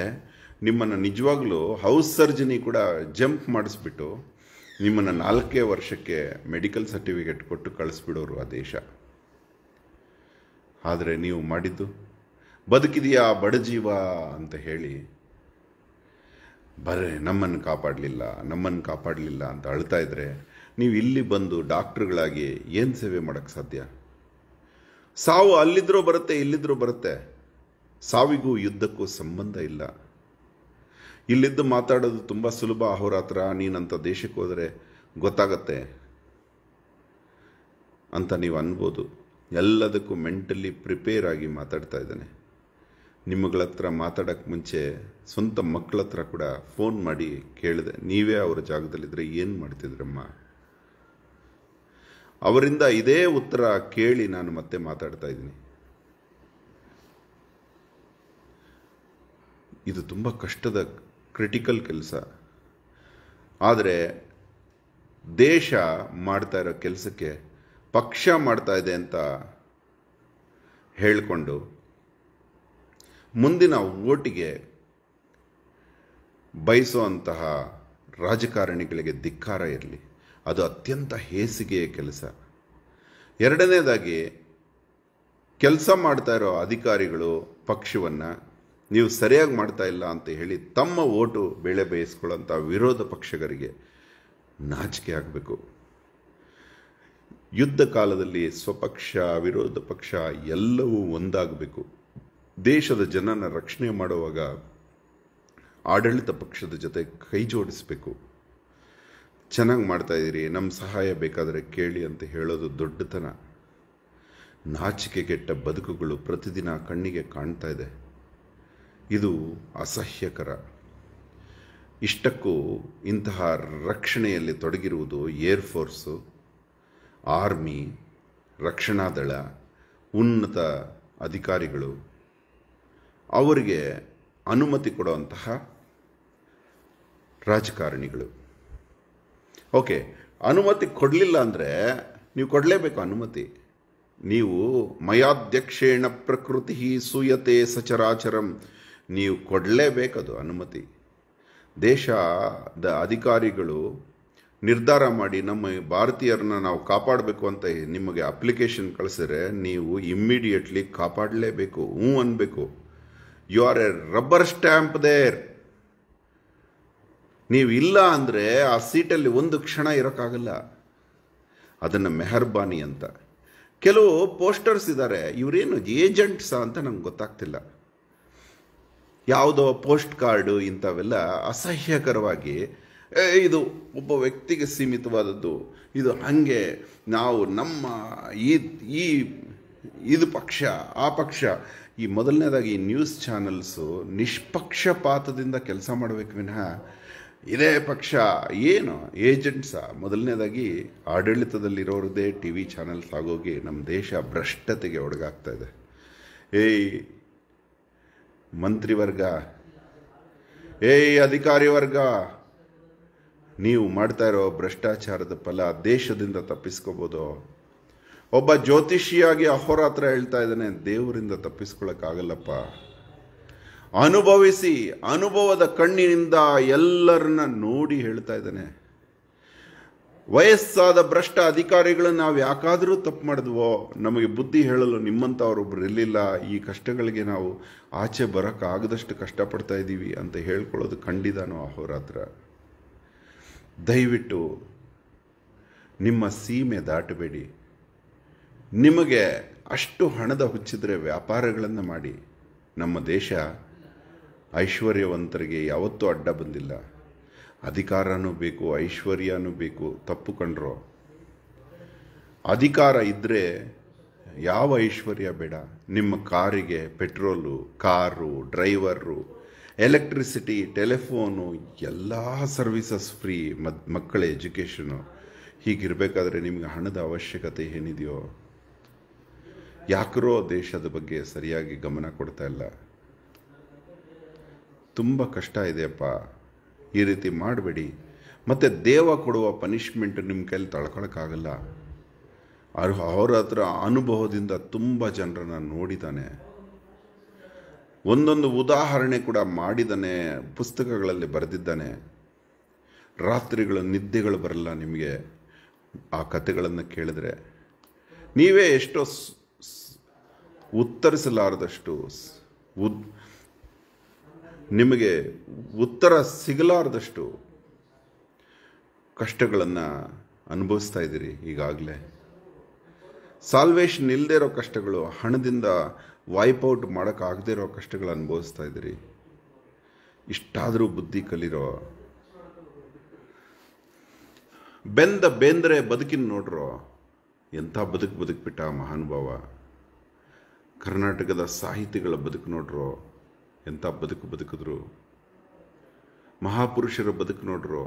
S1: ನಿಮ್ಮನ್ನು ನಿಜವಾಗ್ಲೂ ಹೌಸ್ ಸರ್ಜನಿ ಕೂಡ ಜಂಪ್ ಮಾಡಿಸ್ಬಿಟ್ಟು ನಿಮ್ಮನ್ನು ನಾಲ್ಕೇ ವರ್ಷಕ್ಕೆ ಮೆಡಿಕಲ್ ಸರ್ಟಿಫಿಕೇಟ್ ಕೊಟ್ಟು ಕಳಿಸ್ಬಿಡೋರು ಆ ದೇಶ ಆದರೆ ನೀವು ಮಾಡಿದ್ದು ಬದುಕಿದೆಯಾ ಬಡಜೀವ ಅಂತ ಹೇಳಿ ಬರೇ ನಮ್ಮನ್ನು ಕಾಪಾಡಲಿಲ್ಲ ನಮ್ಮನ್ನು ಕಾಪಾಡಲಿಲ್ಲ ಅಂತ ಅಳ್ತಾ ಇದ್ದರೆ ನೀವು ಇಲ್ಲಿ ಬಂದು ಡಾಕ್ಟ್ರುಗಳಾಗಿ ಏನು ಸೇವೆ ಮಾಡೋಕ್ಕೆ ಸಾಧ್ಯ ಸಾವು ಅಲ್ಲಿದ್ದರೂ ಬರುತ್ತೆ ಇಲ್ಲಿದ್ದರೂ ಬರುತ್ತೆ ಸಾವಿಗೂ ಯುದ್ಧಕ್ಕೂ ಸಂಬಂಧ ಇಲ್ಲ ಇಲ್ಲಿದ್ದು ಮಾತಾಡೋದು ತುಂಬ ಸುಲಭ ಹತ್ರ ನೀನಂಥ ದೇಶಕ್ಕೆ ಹೋದರೆ ಗೊತ್ತಾಗತ್ತೆ ಅಂತ ನೀವು ಅನ್ಬೋದು ಎಲ್ಲದಕ್ಕೂ ಮೆಂಟಲಿ ಪ್ರಿಪೇರ್ ಆಗಿ ಮಾತಾಡ್ತಾ ಇದ್ದಾನೆ ನಿಮ್ಮಗಳತ್ರ ಮಾತಾಡೋಕ್ಕೆ ಮುಂಚೆ ಸ್ವಂತ ಮಕ್ಕಳ ಹತ್ರ ಕೂಡ ಫೋನ್ ಮಾಡಿ ಕೇಳಿದೆ ನೀವೇ ಅವರ ಜಾಗದಲ್ಲಿದ್ದರೆ ಏನು ಮಾಡ್ತಿದ್ರಮ್ಮ ಅವರಿಂದ ಇದೇ ಉತ್ತರ ಕೇಳಿ ನಾನು ಮತ್ತೆ ಮಾತಾಡ್ತಾ ಇದ್ದೀನಿ ಇದು ತುಂಬ ಕಷ್ಟದ ಕ್ರಿಟಿಕಲ್ ಕೆಲಸ ಆದರೆ ದೇಶ ಮಾಡ್ತಾ ಇರೋ ಕೆಲಸಕ್ಕೆ ಪಕ್ಷ ಮಾಡ್ತಾ ಇದೆ ಅಂತ ಹೇಳಿಕೊಂಡು ಮುಂದಿನ ಓಟಿಗೆ ಬಯಸುವಂತಹ ರಾಜಕಾರಣಿಗಳಿಗೆ ಧಿಕ್ಕಾರ ಇರಲಿ ಅದು ಅತ್ಯಂತ ಹೇಸಿಗೆಯ ಕೆಲಸ ಎರಡನೇದಾಗಿ ಕೆಲಸ ಮಾಡ್ತಾ ಇರೋ ಅಧಿಕಾರಿಗಳು ಪಕ್ಷವನ್ನು ನೀವು ಸರಿಯಾಗಿ ಮಾಡ್ತಾ ಇಲ್ಲ ಅಂತ ಹೇಳಿ ತಮ್ಮ ಓಟು ಬೆಳೆ ಬೇಯಿಸ್ಕೊಳ್ಳೋಂಥ ವಿರೋಧ ಪಕ್ಷಗರಿಗೆ ನಾಚಿಕೆ ಆಗಬೇಕು ಯುದ್ಧ ಕಾಲದಲ್ಲಿ ಸ್ವಪಕ್ಷ ವಿರೋಧ ಪಕ್ಷ ಎಲ್ಲವೂ ಒಂದಾಗಬೇಕು ದೇಶದ ಜನನ ರಕ್ಷಣೆ ಮಾಡುವಾಗ ಆಡಳಿತ ಪಕ್ಷದ ಜೊತೆ ಕೈ ಜೋಡಿಸಬೇಕು ಚೆನ್ನಾಗಿ ಇದ್ದೀರಿ ನಮ್ಮ ಸಹಾಯ ಬೇಕಾದರೆ ಕೇಳಿ ಅಂತ ಹೇಳೋದು ದೊಡ್ಡತನ ನಾಚಿಕೆ ಕೆಟ್ಟ ಬದುಕುಗಳು ಪ್ರತಿದಿನ ಕಣ್ಣಿಗೆ ಕಾಣ್ತಾ ಇದೆ ಇದು ಅಸಹ್ಯಕರ ಇಷ್ಟಕ್ಕೂ ಇಂತಹ ರಕ್ಷಣೆಯಲ್ಲಿ ತೊಡಗಿರುವುದು ಏರ್ಫೋರ್ಸು ಆರ್ಮಿ ರಕ್ಷಣಾ ದಳ ಉನ್ನತ ಅಧಿಕಾರಿಗಳು ಅವರಿಗೆ ಅನುಮತಿ ಕೊಡುವಂತಹ ರಾಜಕಾರಣಿಗಳು ಓಕೆ ಅನುಮತಿ ಕೊಡಲಿಲ್ಲ ಅಂದರೆ ನೀವು ಕೊಡಲೇಬೇಕು ಅನುಮತಿ ನೀವು ಮಯಾಧ್ಯಕ್ಷೇಣ ಪ್ರಕೃತಿ ಸೂಯತೆ ಸಚರಾಚರಂ ನೀವು ಕೊಡಲೇಬೇಕದು ಅನುಮತಿ ದೇಶದ ಅಧಿಕಾರಿಗಳು ನಿರ್ಧಾರ ಮಾಡಿ ನಮ್ಮ ಭಾರತೀಯರನ್ನ ನಾವು ಕಾಪಾಡಬೇಕು ಅಂತ ನಿಮಗೆ ಅಪ್ಲಿಕೇಶನ್ ಕಳಿಸಿದ್ರೆ ನೀವು ಇಮ್ಮಿಡಿಯೇಟ್ಲಿ ಕಾಪಾಡಲೇಬೇಕು ಹ್ಞೂ ಅನ್ಬೇಕು you are a rubber stamp there ನೀವು ಇಲ್ಲ ಅಂದರೆ ಆ ಸೀಟಲ್ಲಿ ಒಂದು ಕ್ಷಣ ಇರೋಕ್ಕಾಗಲ್ಲ ಅದನ್ನು ಮೆಹರ್ಬಾನಿ ಅಂತ ಕೆಲವು ಪೋಸ್ಟರ್ಸ್ ಇದ್ದಾರೆ ಇವರೇನು ಏಜೆಂಟ್ಸಾ ಅಂತ ನಂಗೆ ಗೊತ್ತಾಗ್ತಿಲ್ಲ ಯಾವುದೋ ಪೋಸ್ಟ್ ಕಾರ್ಡು ಇಂಥವೆಲ್ಲ ಅಸಹ್ಯಕರವಾಗಿ ಇದು ಒಬ್ಬ ವ್ಯಕ್ತಿಗೆ ಸೀಮಿತವಾದದ್ದು ಇದು ಹಾಗೆ ನಾವು ನಮ್ಮ ಈ ಈ ಇದು ಪಕ್ಷ ಆ ಪಕ್ಷ ಈ ಮೊದಲನೇದಾಗಿ ನ್ಯೂಸ್ ಚಾನಲ್ಸು ನಿಷ್ಪಕ್ಷಪಾತದಿಂದ ಕೆಲಸ ಮಾಡಬೇಕು ವಿನಃ ಇದೇ ಪಕ್ಷ ಏನು ಏಜೆಂಟ್ಸ ಮೊದಲನೇದಾಗಿ ಆಡಳಿತದಲ್ಲಿರೋರದೇ ಟಿ ವಿ ಚಾನಲ್ಸ್ ಆಗೋಗಿ ನಮ್ಮ ದೇಶ ಭ್ರಷ್ಟತೆಗೆ ಒಳಗಾಗ್ತಾ ಇದೆ ಏಯ್ ಮಂತ್ರಿ ವರ್ಗ ಏ ಅಧಿಕಾರಿ ವರ್ಗ ನೀವು ಮಾಡ್ತಾ ಇರೋ ಭ್ರಷ್ಟಾಚಾರದ ಫಲ ದೇಶದಿಂದ ತಪ್ಪಿಸ್ಕೋಬೋದು ಒಬ್ಬ ಜ್ಯೋತಿಷಿಯಾಗಿ ಅಹೋರಾತ್ರ ಹೇಳ್ತಾ ಇದ್ದಾನೆ ದೇವರಿಂದ ತಪ್ಪಿಸ್ಕೊಳಕ್ಕಾಗಲ್ಲಪ್ಪ ಅನುಭವಿಸಿ ಅನುಭವದ ಕಣ್ಣಿನಿಂದ ಎಲ್ಲರನ್ನ ನೋಡಿ ಹೇಳ್ತಾ ಇದ್ದಾನೆ ವಯಸ್ಸಾದ ಭ್ರಷ್ಟ ಅಧಿಕಾರಿಗಳನ್ನು ನಾವು ಯಾಕಾದರೂ ತಪ್ಪು ಮಾಡಿದ್ವೋ ನಮಗೆ ಬುದ್ಧಿ ಹೇಳಲು ನಿಮ್ಮಂಥವರೊಬ್ಬರು ಇರಲಿಲ್ಲ ಈ ಕಷ್ಟಗಳಿಗೆ ನಾವು ಆಚೆ ಬರೋಕ್ಕಾಗದಷ್ಟು ಕಷ್ಟಪಡ್ತಾ ಇದ್ದೀವಿ ಅಂತ ಹೇಳ್ಕೊಳ್ಳೋದು ಖಂಡಿತನೋ ಅಹೋರಾತ್ರ ದಯವಿಟ್ಟು ನಿಮ್ಮ ಸೀಮೆ ದಾಟಬೇಡಿ ನಿಮಗೆ ಅಷ್ಟು ಹಣದ ಹುಚ್ಚಿದ್ರೆ ವ್ಯಾಪಾರಗಳನ್ನು ಮಾಡಿ ನಮ್ಮ ದೇಶ ಐಶ್ವರ್ಯವಂತರಿಗೆ ಯಾವತ್ತೂ ಅಡ್ಡ ಬಂದಿಲ್ಲ ಅಧಿಕಾರನೂ ಬೇಕು ಐಶ್ವರ್ಯನೂ ಬೇಕು ತಪ್ಪು ಕಂಡ್ರೋ ಅಧಿಕಾರ ಇದ್ದರೆ ಯಾವ ಐಶ್ವರ್ಯ ಬೇಡ ನಿಮ್ಮ ಕಾರಿಗೆ petrol car driver electricity telephone ಎಲ್ಲ ಸರ್ವಿಸಸ್ ಫ್ರೀ ಮದ್ ಮಕ್ಕಳ ಎಜುಕೇಷನು ಹೀಗಿರಬೇಕಾದ್ರೆ ನಿಮಗೆ ಹಣದ ಅವಶ್ಯಕತೆ ಏನಿದೆಯೋ ಯಾಕರೋ ದೇಶದ ಬಗ್ಗೆ ಸರಿಯಾಗಿ ಗಮನ ಕೊಡ್ತಾ ಇಲ್ಲ ತುಂಬ ಕಷ್ಟ ಇದೆಯಪ್ಪ ಈ ರೀತಿ ಮಾಡಬೇಡಿ ಮತ್ತು ದೇವ ಕೊಡುವ ಪನಿಷ್ಮೆಂಟ್ ನಿಮ್ಮ ಕೈಯಲ್ಲಿ ತಳ್ಕೊಳಕ್ಕಾಗಲ್ಲ ಅವ್ರ ಅವ್ರ ಹತ್ರ ಅನುಭವದಿಂದ ತುಂಬ ಜನರನ್ನು ನೋಡಿದ್ದಾನೆ ಒಂದೊಂದು ಉದಾಹರಣೆ ಕೂಡ ಮಾಡಿದ್ದಾನೆ ಪುಸ್ತಕಗಳಲ್ಲಿ ಬರೆದಿದ್ದಾನೆ ರಾತ್ರಿಗಳು ನಿದ್ದೆಗಳು ಬರಲ್ಲ ನಿಮಗೆ ಆ ಕಥೆಗಳನ್ನು ಕೇಳಿದ್ರೆ ನೀವೇ ಎಷ್ಟೋ ಉತ್ತರಿಸಲಾರದಷ್ಟು ಉದ್ ನಿಮಗೆ ಉತ್ತರ ಸಿಗಲಾರ್ದಷ್ಟು ಕಷ್ಟಗಳನ್ನು ಅನುಭವಿಸ್ತಾ ಇದ್ದೀರಿ ಈಗಾಗಲೇ ಸಾಲ್ವೇಷನ್ ಇಲ್ಲದೇ ಇರೋ ಕಷ್ಟಗಳು ಹಣದಿಂದ ವೈಪೌಟ್ ಮಾಡೋಕ್ಕಾಗದೇ ಇರೋ ಕಷ್ಟಗಳು ಅನುಭವಿಸ್ತಾ ಇದ್ದೀರಿ ಇಷ್ಟಾದರೂ ಬುದ್ಧಿ ಕಲಿರೋ ಬೆಂದ ಬೇಂದ್ರೆ ಬದುಕಿನ ನೋಡ್ರೋ ಎಂಥ ಬದುಕು ಬದುಕ್ಬಿಟ್ಟ ಮಹಾನುಭಾವ ಕರ್ನಾಟಕದ ಸಾಹಿತಿಗಳ ಬದುಕು ನೋಡ್ರೋ ಎಂಥ ಬದುಕು ಬದುಕಿದ್ರು ಮಹಾಪುರುಷರ ಬದುಕು ನೋಡ್ರು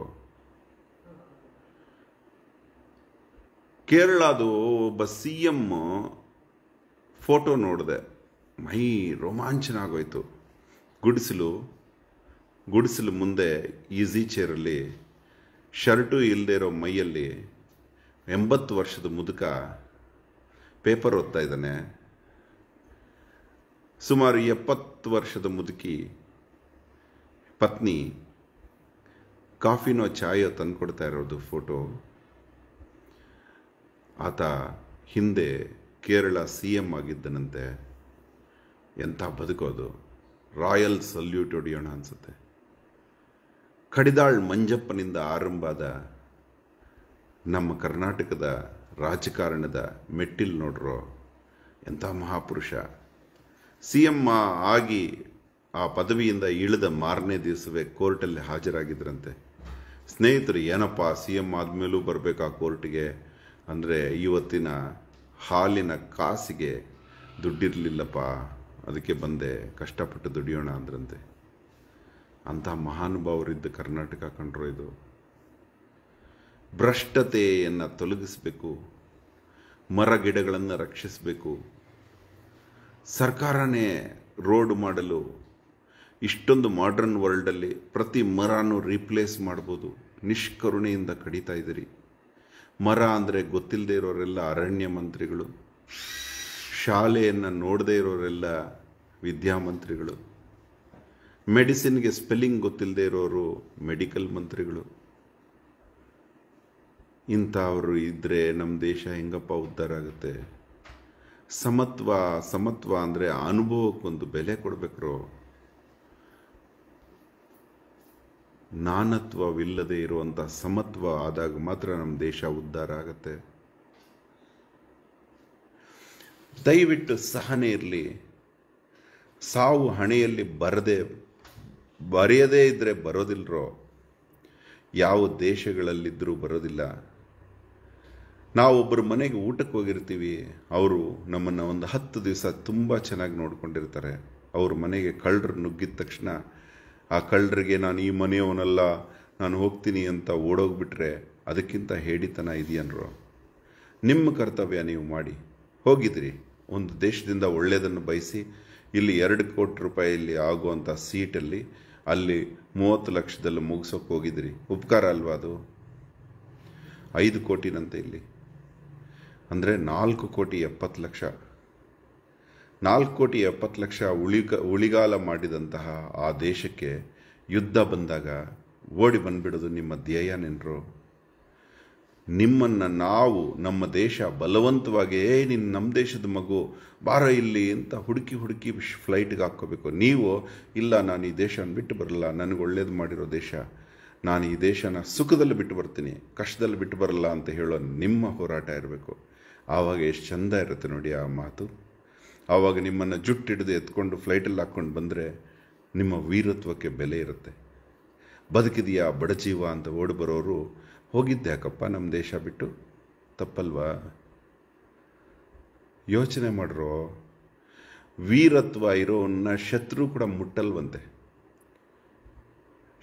S1: ಕೇರಳದು ಒಬ್ಬ ಸಿ ಎಮ್ ಫೋಟೋ ನೋಡಿದೆ ಮೈ ರೋಮಾಂಚನ ಆಗೋಯ್ತು ಗುಡಿಸಲು ಗುಡಿಸಲು ಮುಂದೆ ಈಸಿ ಚೇರಲ್ಲಿ ಶರ್ಟು ಇಲ್ಲದೆ ಇರೋ ಮೈಯಲ್ಲಿ ಎಂಬತ್ತು ವರ್ಷದ ಮುದುಕ ಪೇಪರ್ ಓದ್ತಾ ಇದ್ದಾನೆ ಸುಮಾರು ಎಪ್ಪತ್ತು ವರ್ಷದ ಮುದುಕಿ ಪತ್ನಿ ಕಾಫಿನೋ ಚಾಯೋ ಕೊಡ್ತಾ ಇರೋದು ಫೋಟೋ ಆತ ಹಿಂದೆ ಕೇರಳ ಸಿ ಎಮ್ ಆಗಿದ್ದನಂತೆ ಎಂಥ ಬದುಕೋದು ರಾಯಲ್ ಸಲ್ಯೂಟ್ ಹೊಡಿಯೋಣ ಅನಿಸುತ್ತೆ ಕಡಿದಾಳ್ ಮಂಜಪ್ಪನಿಂದ ಆರಂಭ ಆದ ನಮ್ಮ ಕರ್ನಾಟಕದ ರಾಜಕಾರಣದ ಮೆಟ್ಟಿಲ್ ನೋಡ್ರೋ ಎಂಥ ಮಹಾಪುರುಷ ಸಿ ಎಮ್ ಆಗಿ ಆ ಪದವಿಯಿಂದ ಇಳಿದ ಮಾರನೇ ದಿವಸವೇ ಕೋರ್ಟಲ್ಲಿ ಹಾಜರಾಗಿದ್ದರಂತೆ ಸ್ನೇಹಿತರು ಏನಪ್ಪ ಸಿ ಎಂ ಆದಮೇಲೂ ಬರಬೇಕಾ ಕೋರ್ಟಿಗೆ ಅಂದರೆ ಇವತ್ತಿನ ಹಾಲಿನ ಕಾಸಿಗೆ ದುಡ್ಡಿರಲಿಲ್ಲಪ್ಪ ಅದಕ್ಕೆ ಬಂದೆ ಕಷ್ಟಪಟ್ಟು ದುಡಿಯೋಣ ಅಂದ್ರಂತೆ ಅಂಥ ಮಹಾನುಭಾವರಿದ್ದ ಕರ್ನಾಟಕ ಕಂಡ್ರೋ ಇದು ಭ್ರಷ್ಟತೆಯನ್ನು ತೊಲಗಿಸಬೇಕು ಮರ ಗಿಡಗಳನ್ನು ರಕ್ಷಿಸಬೇಕು ಸರ್ಕಾರನೇ ರೋಡ್ ಮಾಡಲು ಇಷ್ಟೊಂದು ಮಾಡ್ರನ್ ವರ್ಲ್ಡಲ್ಲಿ ಪ್ರತಿ ಮರನೂ ರೀಪ್ಲೇಸ್ ಮಾಡ್ಬೋದು ನಿಷ್ಕರುಣೆಯಿಂದ ಕಡಿತಾ ಇದ್ದೀರಿ ಮರ ಅಂದರೆ ಗೊತ್ತಿಲ್ಲದೆ ಇರೋರೆಲ್ಲ ಅರಣ್ಯ ಮಂತ್ರಿಗಳು ಶಾಲೆಯನ್ನು ನೋಡದೇ ಇರೋರೆಲ್ಲ ವಿದ್ಯಾಮಂತ್ರಿಗಳು ಮೆಡಿಸಿನ್ಗೆ ಸ್ಪೆಲ್ಲಿಂಗ್ ಗೊತ್ತಿಲ್ಲದೆ ಇರೋರು ಮೆಡಿಕಲ್ ಮಂತ್ರಿಗಳು ಇಂಥವರು ಇದ್ದರೆ ನಮ್ಮ ದೇಶ ಹೆಂಗಪ್ಪ ಉದ್ಧಾರ ಆಗುತ್ತೆ ಸಮತ್ವ ಸಮತ್ವ ಅಂದರೆ ಅನುಭವಕ್ಕೊಂದು ಬೆಲೆ ಕೊಡಬೇಕ್ರೋ ನಾನತ್ವವಿಲ್ಲದೆ ಇರುವಂಥ ಸಮತ್ವ ಆದಾಗ ಮಾತ್ರ ನಮ್ಮ ದೇಶ ಉದ್ಧಾರ ಆಗತ್ತೆ ದಯವಿಟ್ಟು ಸಹನೆ ಇರಲಿ ಸಾವು ಹಣೆಯಲ್ಲಿ ಬರದೆ ಬರೆಯದೇ ಇದ್ದರೆ ಬರೋದಿಲ್ಲರೋ ಯಾವ ದೇಶಗಳಲ್ಲಿದ್ದರೂ ಬರೋದಿಲ್ಲ ನಾವೊಬ್ಬರು ಮನೆಗೆ ಊಟಕ್ಕೆ ಹೋಗಿರ್ತೀವಿ ಅವರು ನಮ್ಮನ್ನು ಒಂದು ಹತ್ತು ದಿವಸ ತುಂಬ ಚೆನ್ನಾಗಿ ನೋಡಿಕೊಂಡಿರ್ತಾರೆ ಅವ್ರ ಮನೆಗೆ ಕಳ್ಳರು ನುಗ್ಗಿದ ತಕ್ಷಣ ಆ ಕಳ್ಳರಿಗೆ ನಾನು ಈ ಮನೆಯವನಲ್ಲ ನಾನು ಹೋಗ್ತೀನಿ ಅಂತ ಓಡೋಗ್ಬಿಟ್ರೆ ಅದಕ್ಕಿಂತ ಹೇಳಿತನ ಇದೆಯನ್ರು ನಿಮ್ಮ ಕರ್ತವ್ಯ ನೀವು ಮಾಡಿ ಹೋಗಿದ್ರಿ ಒಂದು ದೇಶದಿಂದ ಒಳ್ಳೆಯದನ್ನು ಬಯಸಿ ಇಲ್ಲಿ ಎರಡು ಕೋಟಿ ರೂಪಾಯಿಯಲ್ಲಿ ಆಗುವಂಥ ಸೀಟಲ್ಲಿ ಅಲ್ಲಿ ಮೂವತ್ತು ಲಕ್ಷದಲ್ಲಿ ಮುಗಿಸೋಕೆ ಹೋಗಿದ್ರಿ ಉಪಕಾರ ಅಲ್ವಾ ಅದು ಐದು ಕೋಟಿನಂತೆ ಇಲ್ಲಿ ಅಂದರೆ ನಾಲ್ಕು ಕೋಟಿ ಎಪ್ಪತ್ತು ಲಕ್ಷ ನಾಲ್ಕು ಕೋಟಿ ಎಪ್ಪತ್ತು ಲಕ್ಷ ಉಳಿಗ ಉಳಿಗಾಲ ಮಾಡಿದಂತಹ ಆ ದೇಶಕ್ಕೆ ಯುದ್ಧ ಬಂದಾಗ ಓಡಿ ಬಂದ್ಬಿಡೋದು ನಿಮ್ಮ ಧ್ಯೇಯ ನೆನರು ನಿಮ್ಮನ್ನು ನಾವು ನಮ್ಮ ದೇಶ ಬಲವಂತವಾಗಿ ಏ ನಿನ್ನ ನಮ್ಮ ದೇಶದ ಮಗು ಬಾರ ಇಲ್ಲಿ ಅಂತ ಹುಡುಕಿ ಹುಡುಕಿ ಫ್ಲೈಟ್ಗೆ ಹಾಕ್ಕೋಬೇಕು ನೀವು ಇಲ್ಲ ನಾನು ಈ ದೇಶನ ಬಿಟ್ಟು ಬರಲ್ಲ ನನಗೆ ಒಳ್ಳೇದು ಮಾಡಿರೋ ದೇಶ ನಾನು ಈ ದೇಶನ ಸುಖದಲ್ಲಿ ಬಿಟ್ಟು ಬರ್ತೀನಿ ಕಷ್ಟದಲ್ಲಿ ಬಿಟ್ಟು ಬರಲ್ಲ ಅಂತ ಹೇಳೋ ನಿಮ್ಮ ಹೋರಾಟ ಇರಬೇಕು ಆವಾಗ ಎಷ್ಟು ಚಂದ ಇರುತ್ತೆ ನೋಡಿ ಆ ಮಾತು ಆವಾಗ ನಿಮ್ಮನ್ನು ಹಿಡಿದು ಎತ್ಕೊಂಡು ಫ್ಲೈಟಲ್ಲಿ ಹಾಕ್ಕೊಂಡು ಬಂದರೆ ನಿಮ್ಮ ವೀರತ್ವಕ್ಕೆ ಬೆಲೆ ಇರುತ್ತೆ ಬದುಕಿದೆಯಾ ಬಡಜೀವ ಅಂತ ಓಡಿ ಬರೋರು ಹೋಗಿದ್ದೆ ಯಾಕಪ್ಪ ನಮ್ಮ ದೇಶ ಬಿಟ್ಟು ತಪ್ಪಲ್ವಾ ಯೋಚನೆ ಮಾಡ್ರೋ ವೀರತ್ವ ಇರೋನ್ನ ಶತ್ರು ಕೂಡ ಮುಟ್ಟಲ್ವಂತೆ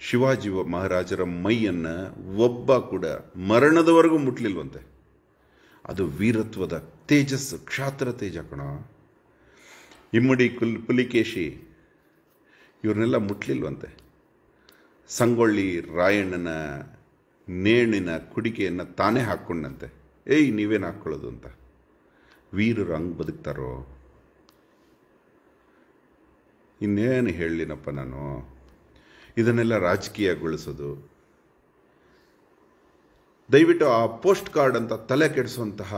S1: ಶಿವಾಜಿ ಮಹಾರಾಜರ ಮೈಯನ್ನು ಒಬ್ಬ ಕೂಡ ಮರಣದವರೆಗೂ ಮುಟ್ಲಿಲ್ವಂತೆ ಅದು ವೀರತ್ವದ ತೇಜಸ್ಸು ಕ್ಷಾತ್ರ ತೇಜ ಕಣ ಇಮ್ಮಡಿ ಕುಲ್ ಪುಲಿಕೇಶಿ ಇವ್ರನ್ನೆಲ್ಲ ಮುಟ್ಲಿಲ್ವಂತೆ ಸಂಗೊಳ್ಳಿ ರಾಯಣ್ಣನ ನೇಣಿನ ಕುಡಿಕೆಯನ್ನು ತಾನೇ ಹಾಕ್ಕೊಂಡಂತೆ ಏಯ್ ನೀವೇನು ಹಾಕ್ಕೊಳ್ಳೋದು ಅಂತ ವೀರರು ಹಂಗೆ ಬದುಕ್ತಾರೋ ಇನ್ನೇನು ಹೇಳಲಿನಪ್ಪ ನಾನು ಇದನ್ನೆಲ್ಲ ರಾಜಕೀಯಗೊಳಿಸೋದು ದಯವಿಟ್ಟು ಆ ಪೋಸ್ಟ್ ಕಾರ್ಡ್ ಅಂತ ತಲೆ ಕೆಡಿಸುವಂತಹ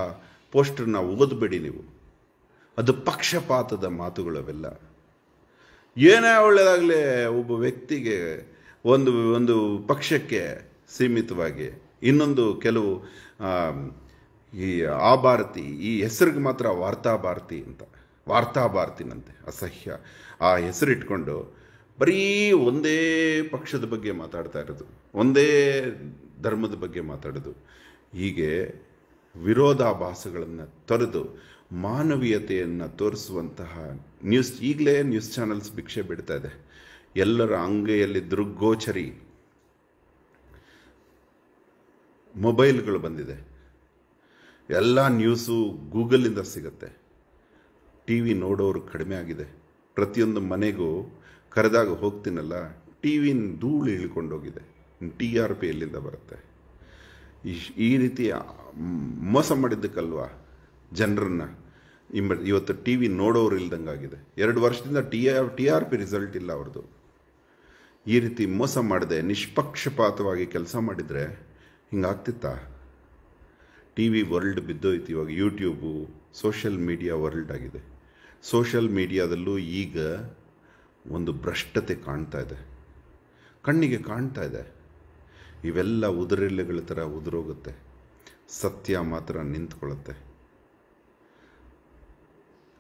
S1: ಪೋಸ್ಟ್ರನ್ನ ಓದಬೇಡಿ ನೀವು ಅದು ಪಕ್ಷಪಾತದ ಮಾತುಗಳವೆಲ್ಲ ಏನೇ ಒಳ್ಳೆಯದಾಗಲಿ ಒಬ್ಬ ವ್ಯಕ್ತಿಗೆ ಒಂದು ಒಂದು ಪಕ್ಷಕ್ಕೆ ಸೀಮಿತವಾಗಿ ಇನ್ನೊಂದು ಕೆಲವು ಈ ಆ ಭಾರತಿ ಈ ಹೆಸರಿಗೆ ಮಾತ್ರ ವಾರ್ತಾಭಾರತಿ ಭಾರತಿ ಅಂತ ವಾರ್ತಾಭಾರತಿನಂತೆ ಅಸಹ್ಯ ಆ ಹೆಸರಿಟ್ಕೊಂಡು ಬರೀ ಒಂದೇ ಪಕ್ಷದ ಬಗ್ಗೆ ಮಾತಾಡ್ತಾ ಇರೋದು ಒಂದೇ ಧರ್ಮದ ಬಗ್ಗೆ ಮಾತಾಡೋದು ಹೀಗೆ ವಿರೋಧಾಭಾಸಗಳನ್ನು ತೊರೆದು ಮಾನವೀಯತೆಯನ್ನು ತೋರಿಸುವಂತಹ ನ್ಯೂಸ್ ಈಗಲೇ ನ್ಯೂಸ್ ಚಾನಲ್ಸ್ ಭಿಕ್ಷೆ ಬಿಡ್ತಾ ಇದೆ ಎಲ್ಲರ ಅಂಗೈಯಲ್ಲಿ ದೃಗ್ಗೋಚರಿ ಮೊಬೈಲ್ಗಳು ಬಂದಿದೆ ಎಲ್ಲ ನ್ಯೂಸು ಗೂಗಲಿಂದ ಸಿಗುತ್ತೆ ಟಿ ವಿ ನೋಡೋರು ಕಡಿಮೆ ಆಗಿದೆ ಪ್ರತಿಯೊಂದು ಮನೆಗೂ ಕರೆದಾಗ ಹೋಗ್ತೀನಲ್ಲ ಟಿ ವಿನ ಧೂಳು ಇಳ್ಕೊಂಡೋಗಿದೆ ಟಿ ಆರ್ ಪಿ ಎಲ್ಲಿಂದ ಬರುತ್ತೆ ಈ ರೀತಿ ಮೋಸ ಮಾಡಿದ್ದಕ್ಕಲ್ವಾ ಜನರನ್ನ ಇಂಬ ಇವತ್ತು ಟಿ ವಿ ನೋಡೋರು ಆಗಿದೆ ಎರಡು ವರ್ಷದಿಂದ T R T R P result ಇಲ್ಲ ಅವ್ರದ್ದು ಈ ರೀತಿ ಮೋಸ ಮಾಡಿದೆ ನಿಷ್ಪಕ್ಷಪಾತವಾಗಿ ಕೆಲಸ ಮಾಡಿದರೆ ಹಿಂಗಾಗ್ತಿತ್ತಾ ಟಿ ವಿ ವರ್ಲ್ಡ್ ಬಿದ್ದೋಯ್ತು ಇವಾಗ ಯೂಟ್ಯೂಬು ಸೋಷಿಯಲ್ ಮೀಡಿಯಾ ವರ್ಲ್ಡ್ ಆಗಿದೆ ಸೋಷಿಯಲ್ ಮೀಡಿಯಾದಲ್ಲೂ ಈಗ ಒಂದು ಭ್ರಷ್ಟತೆ ಕಾಣ್ತಾ ಇದೆ ಕಣ್ಣಿಗೆ ಕಾಣ್ತಾ ಇದೆ ಇವೆಲ್ಲ ಉದುರಿಲ್ಲಗಳ ಥರ ಉದುರೋಗುತ್ತೆ ಸತ್ಯ ಮಾತ್ರ ನಿಂತ್ಕೊಳ್ಳುತ್ತೆ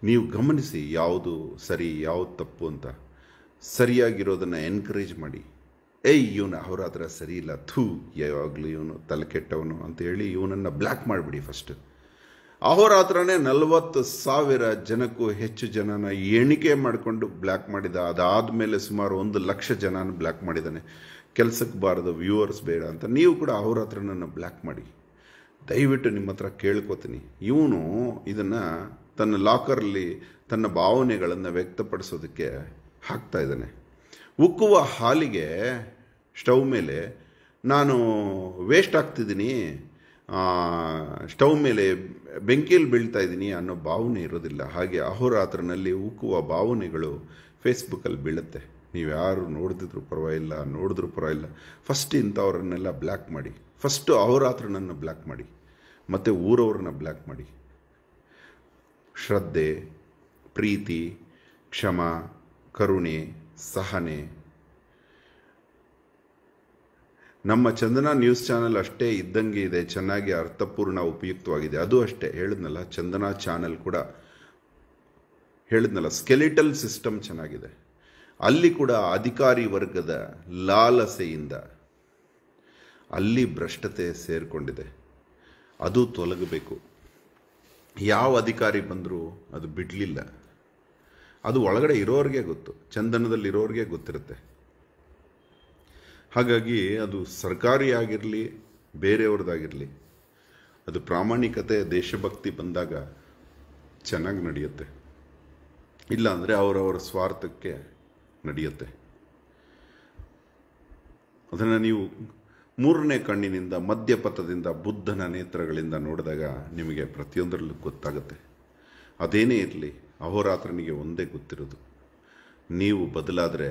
S1: ನೀವು ಗಮನಿಸಿ ಯಾವುದು ಸರಿ ಯಾವುದು ತಪ್ಪು ಅಂತ ಸರಿಯಾಗಿರೋದನ್ನು ಎನ್ಕರೇಜ್ ಮಾಡಿ ಏಯ್ ಇವನು ಅವ್ರ ಹತ್ರ ಸರಿ ಇಲ್ಲ ಥೂ ಯಾವಾಗಲೂ ಇವನು ತಲೆ ಕೆಟ್ಟವನು ಹೇಳಿ ಇವನನ್ನು ಬ್ಲ್ಯಾಕ್ ಮಾಡಿಬಿಡಿ ಫಸ್ಟ್ ಅವರ ಹತ್ರನೇ ನಲವತ್ತು ಸಾವಿರ ಜನಕ್ಕೂ ಹೆಚ್ಚು ಜನನ ಎಣಿಕೆ ಮಾಡಿಕೊಂಡು ಬ್ಲ್ಯಾಕ್ ಮಾಡಿದ ಅದಾದ ಮೇಲೆ ಸುಮಾರು ಒಂದು ಲಕ್ಷ ಜನನ ಬ್ಲ್ಯಾಕ್ ಮಾಡಿದ್ದಾನೆ ಕೆಲಸಕ್ಕೆ ಬಾರದು ವ್ಯೂವರ್ಸ್ ಬೇಡ ಅಂತ ನೀವು ಕೂಡ ಅವ್ರ ಹತ್ರ ನನ್ನ ಬ್ಲ್ಯಾಕ್ ಮಾಡಿ ದಯವಿಟ್ಟು ನಿಮ್ಮ ಹತ್ರ ಕೇಳ್ಕೊತೀನಿ ಇವನು ಇದನ್ನು ತನ್ನ ಲಾಕರಲ್ಲಿ ತನ್ನ ಭಾವನೆಗಳನ್ನು ವ್ಯಕ್ತಪಡಿಸೋದಕ್ಕೆ ಹಾಕ್ತಾ ಇದ್ದಾನೆ ಉಕ್ಕುವ ಹಾಲಿಗೆ ಸ್ಟವ್ ಮೇಲೆ ನಾನು ವೇಸ್ಟ್ ಆಗ್ತಿದ್ದೀನಿ ಸ್ಟವ್ ಮೇಲೆ ಬೆಂಕಿಯಲ್ಲಿ ಬೀಳ್ತಾ ಇದ್ದೀನಿ ಅನ್ನೋ ಭಾವನೆ ಇರೋದಿಲ್ಲ ಹಾಗೆ ಅಹೋರಾತ್ರನಲ್ಲಿ ಉಕ್ಕುವ ಭಾವನೆಗಳು ಫೇಸ್ಬುಕ್ಕಲ್ಲಿ ಬೀಳುತ್ತೆ ನೀವು ಯಾರು ನೋಡಿದ್ರು ಪರವಾಗಿಲ್ಲ ನೋಡಿದ್ರು ಪರವಾಗಿಲ್ಲ ಫಸ್ಟ್ ಇಂಥವ್ರನ್ನೆಲ್ಲ ಬ್ಲ್ಯಾಕ್ ಮಾಡಿ ಫಸ್ಟು ಅವರಾತ್ರನನ್ನು ನನ್ನ ಬ್ಲ್ಯಾಕ್ ಮಾಡಿ ಮತ್ತು ಊರವ್ರನ್ನ ಬ್ಲ್ಯಾಕ್ ಮಾಡಿ ಶ್ರದ್ಧೆ ಪ್ರೀತಿ ಕ್ಷಮ ಕರುಣೆ ಸಹನೆ ನಮ್ಮ ಚಂದನ ನ್ಯೂಸ್ ಚಾನಲ್ ಅಷ್ಟೇ ಇದ್ದಂಗೆ ಇದೆ ಚೆನ್ನಾಗಿ ಅರ್ಥಪೂರ್ಣ ಉಪಯುಕ್ತವಾಗಿದೆ ಅದು ಅಷ್ಟೇ ಹೇಳಿದ್ನಲ್ಲ ಚಂದನ ಚಾನಲ್ ಕೂಡ ಹೇಳಿದ್ನಲ್ಲ ಸ್ಕೆಲಿಟಲ್ ಸಿಸ್ಟಮ್ ಚೆನ್ನಾಗಿದೆ ಅಲ್ಲಿ ಕೂಡ ಅಧಿಕಾರಿ ವರ್ಗದ ಲಾಲಸೆಯಿಂದ ಅಲ್ಲಿ ಭ್ರಷ್ಟತೆ ಸೇರಿಕೊಂಡಿದೆ ಅದು ತೊಲಗಬೇಕು ಯಾವ ಅಧಿಕಾರಿ ಬಂದರೂ ಅದು ಬಿಡಲಿಲ್ಲ ಅದು ಒಳಗಡೆ ಇರೋರಿಗೆ ಗೊತ್ತು ಚಂದನದಲ್ಲಿರೋರಿಗೆ ಗೊತ್ತಿರುತ್ತೆ ಹಾಗಾಗಿ ಅದು ಸರ್ಕಾರಿ ಆಗಿರಲಿ ಬೇರೆಯವ್ರದ್ದಾಗಿರಲಿ ಅದು ಪ್ರಾಮಾಣಿಕತೆ ದೇಶಭಕ್ತಿ ಬಂದಾಗ ಚೆನ್ನಾಗಿ ನಡೆಯುತ್ತೆ ಇಲ್ಲಾಂದರೆ ಅವರವರ ಸ್ವಾರ್ಥಕ್ಕೆ ನಡೆಯುತ್ತೆ ಅದನ್ನು ನೀವು ಮೂರನೇ ಕಣ್ಣಿನಿಂದ ಮದ್ಯಪಥದಿಂದ ಬುದ್ಧನ ನೇತ್ರಗಳಿಂದ ನೋಡಿದಾಗ ನಿಮಗೆ ಪ್ರತಿಯೊಂದರಲ್ಲೂ ಗೊತ್ತಾಗುತ್ತೆ ಅದೇನೇ ಇರಲಿ ಅಹೋರಾತ್ರನಿಗೆ ಒಂದೇ ಗೊತ್ತಿರೋದು ನೀವು ಬದಲಾದರೆ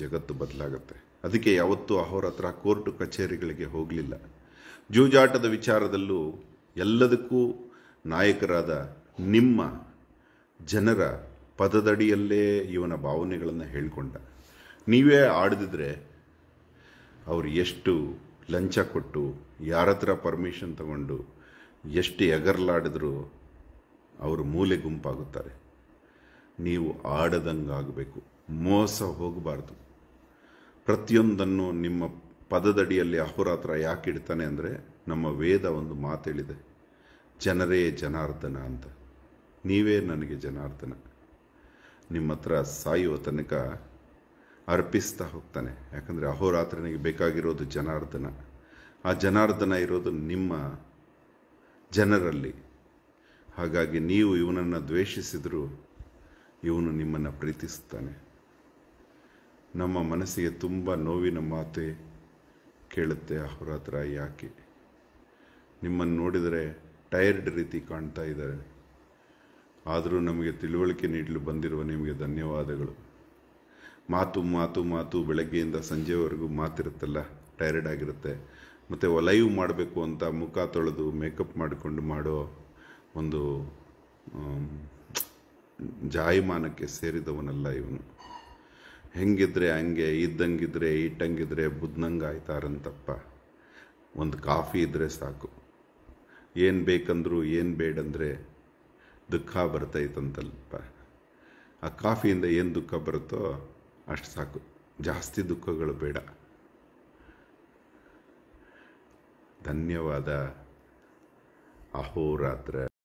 S1: ಜಗತ್ತು ಬದಲಾಗುತ್ತೆ ಅದಕ್ಕೆ ಯಾವತ್ತೂ ಅಹೋರಾತ್ರ ಕೋರ್ಟು ಕಚೇರಿಗಳಿಗೆ ಹೋಗಲಿಲ್ಲ ಜೂಜಾಟದ ವಿಚಾರದಲ್ಲೂ ಎಲ್ಲದಕ್ಕೂ ನಾಯಕರಾದ ನಿಮ್ಮ ಜನರ ಪದದಡಿಯಲ್ಲೇ ಇವನ ಭಾವನೆಗಳನ್ನು ಹೇಳ್ಕೊಂಡ ನೀವೇ ಆಡದಿದ್ರೆ ಅವರು ಎಷ್ಟು ಲಂಚ ಕೊಟ್ಟು ಯಾರ ಹತ್ರ ಪರ್ಮಿಷನ್ ತಗೊಂಡು ಎಷ್ಟು ಎಗರ್ಲಾಡಿದ್ರು ಅವರು ಮೂಲೆ ಗುಂಪಾಗುತ್ತಾರೆ ನೀವು ಆಡದಂಗಾಗಬೇಕು ಮೋಸ ಹೋಗಬಾರ್ದು ಪ್ರತಿಯೊಂದನ್ನು ನಿಮ್ಮ ಪದದಡಿಯಲ್ಲಿ ಅಹೋರಾತ್ರ ಯಾಕೆ ಇಡ್ತಾನೆ ಅಂದರೆ ನಮ್ಮ ವೇದ ಒಂದು ಮಾತೇಳಿದೆ ಜನರೇ ಜನಾರ್ದನ ಅಂತ ನೀವೇ ನನಗೆ ಜನಾರ್ದನ ನಿಮ್ಮ ಹತ್ರ ಸಾಯುವ ತನಕ ಅರ್ಪಿಸ್ತಾ ಹೋಗ್ತಾನೆ ಯಾಕಂದರೆ ಅಹೋರಾತ್ರನಿಗೆ ಬೇಕಾಗಿರೋದು ಜನಾರ್ದನ ಆ ಜನಾರ್ದನ ಇರೋದು ನಿಮ್ಮ ಜನರಲ್ಲಿ ಹಾಗಾಗಿ ನೀವು ಇವನನ್ನು ದ್ವೇಷಿಸಿದರೂ ಇವನು ನಿಮ್ಮನ್ನು ಪ್ರೀತಿಸ್ತಾನೆ ನಮ್ಮ ಮನಸ್ಸಿಗೆ ತುಂಬ ನೋವಿನ ಮಾತೆ ಕೇಳುತ್ತೆ ಅಹೋರಾತ್ರ ಯಾಕೆ ನಿಮ್ಮನ್ನು ನೋಡಿದರೆ ಟೈರ್ಡ್ ರೀತಿ ಕಾಣ್ತಾ ಇದ್ದಾರೆ ಆದರೂ ನಮಗೆ ತಿಳುವಳಿಕೆ ನೀಡಲು ಬಂದಿರುವ ನಿಮಗೆ ಧನ್ಯವಾದಗಳು ಮಾತು ಮಾತು ಮಾತು ಬೆಳಗ್ಗೆಯಿಂದ ಸಂಜೆವರೆಗೂ ಮಾತಿರುತ್ತಲ್ಲ ಟೈರ್ಡ್ ಆಗಿರುತ್ತೆ ಮತ್ತು ಲೈವ್ ಮಾಡಬೇಕು ಅಂತ ಮುಖ ತೊಳೆದು ಮೇಕಪ್ ಮಾಡಿಕೊಂಡು ಮಾಡೋ ಒಂದು ಜಾಯಮಾನಕ್ಕೆ ಸೇರಿದವನಲ್ಲ ಇವನು ಹೆಂಗಿದ್ರೆ ಹಂಗೆ ಇದ್ದಂಗಿದ್ರೆ ಇಟ್ಟಂಗಿದ್ರೆ ಬುದ್ಧಂಗೆ ಆಯ್ತಾರಂತಪ್ಪ ಒಂದು ಕಾಫಿ ಇದ್ದರೆ ಸಾಕು ಏನು ಬೇಕಂದರೂ ಏನು ಬೇಡಂದರೆ ದುಃಖ ಬರ್ತೈತಂತಲ್ಪ ಆ ಕಾಫಿಯಿಂದ ಏನು ದುಃಖ ಬರುತ್ತೋ ಅಷ್ಟು ಸಾಕು ಜಾಸ್ತಿ ದುಃಖಗಳು ಬೇಡ ಧನ್ಯವಾದ ಅಹೋರಾತ್ರ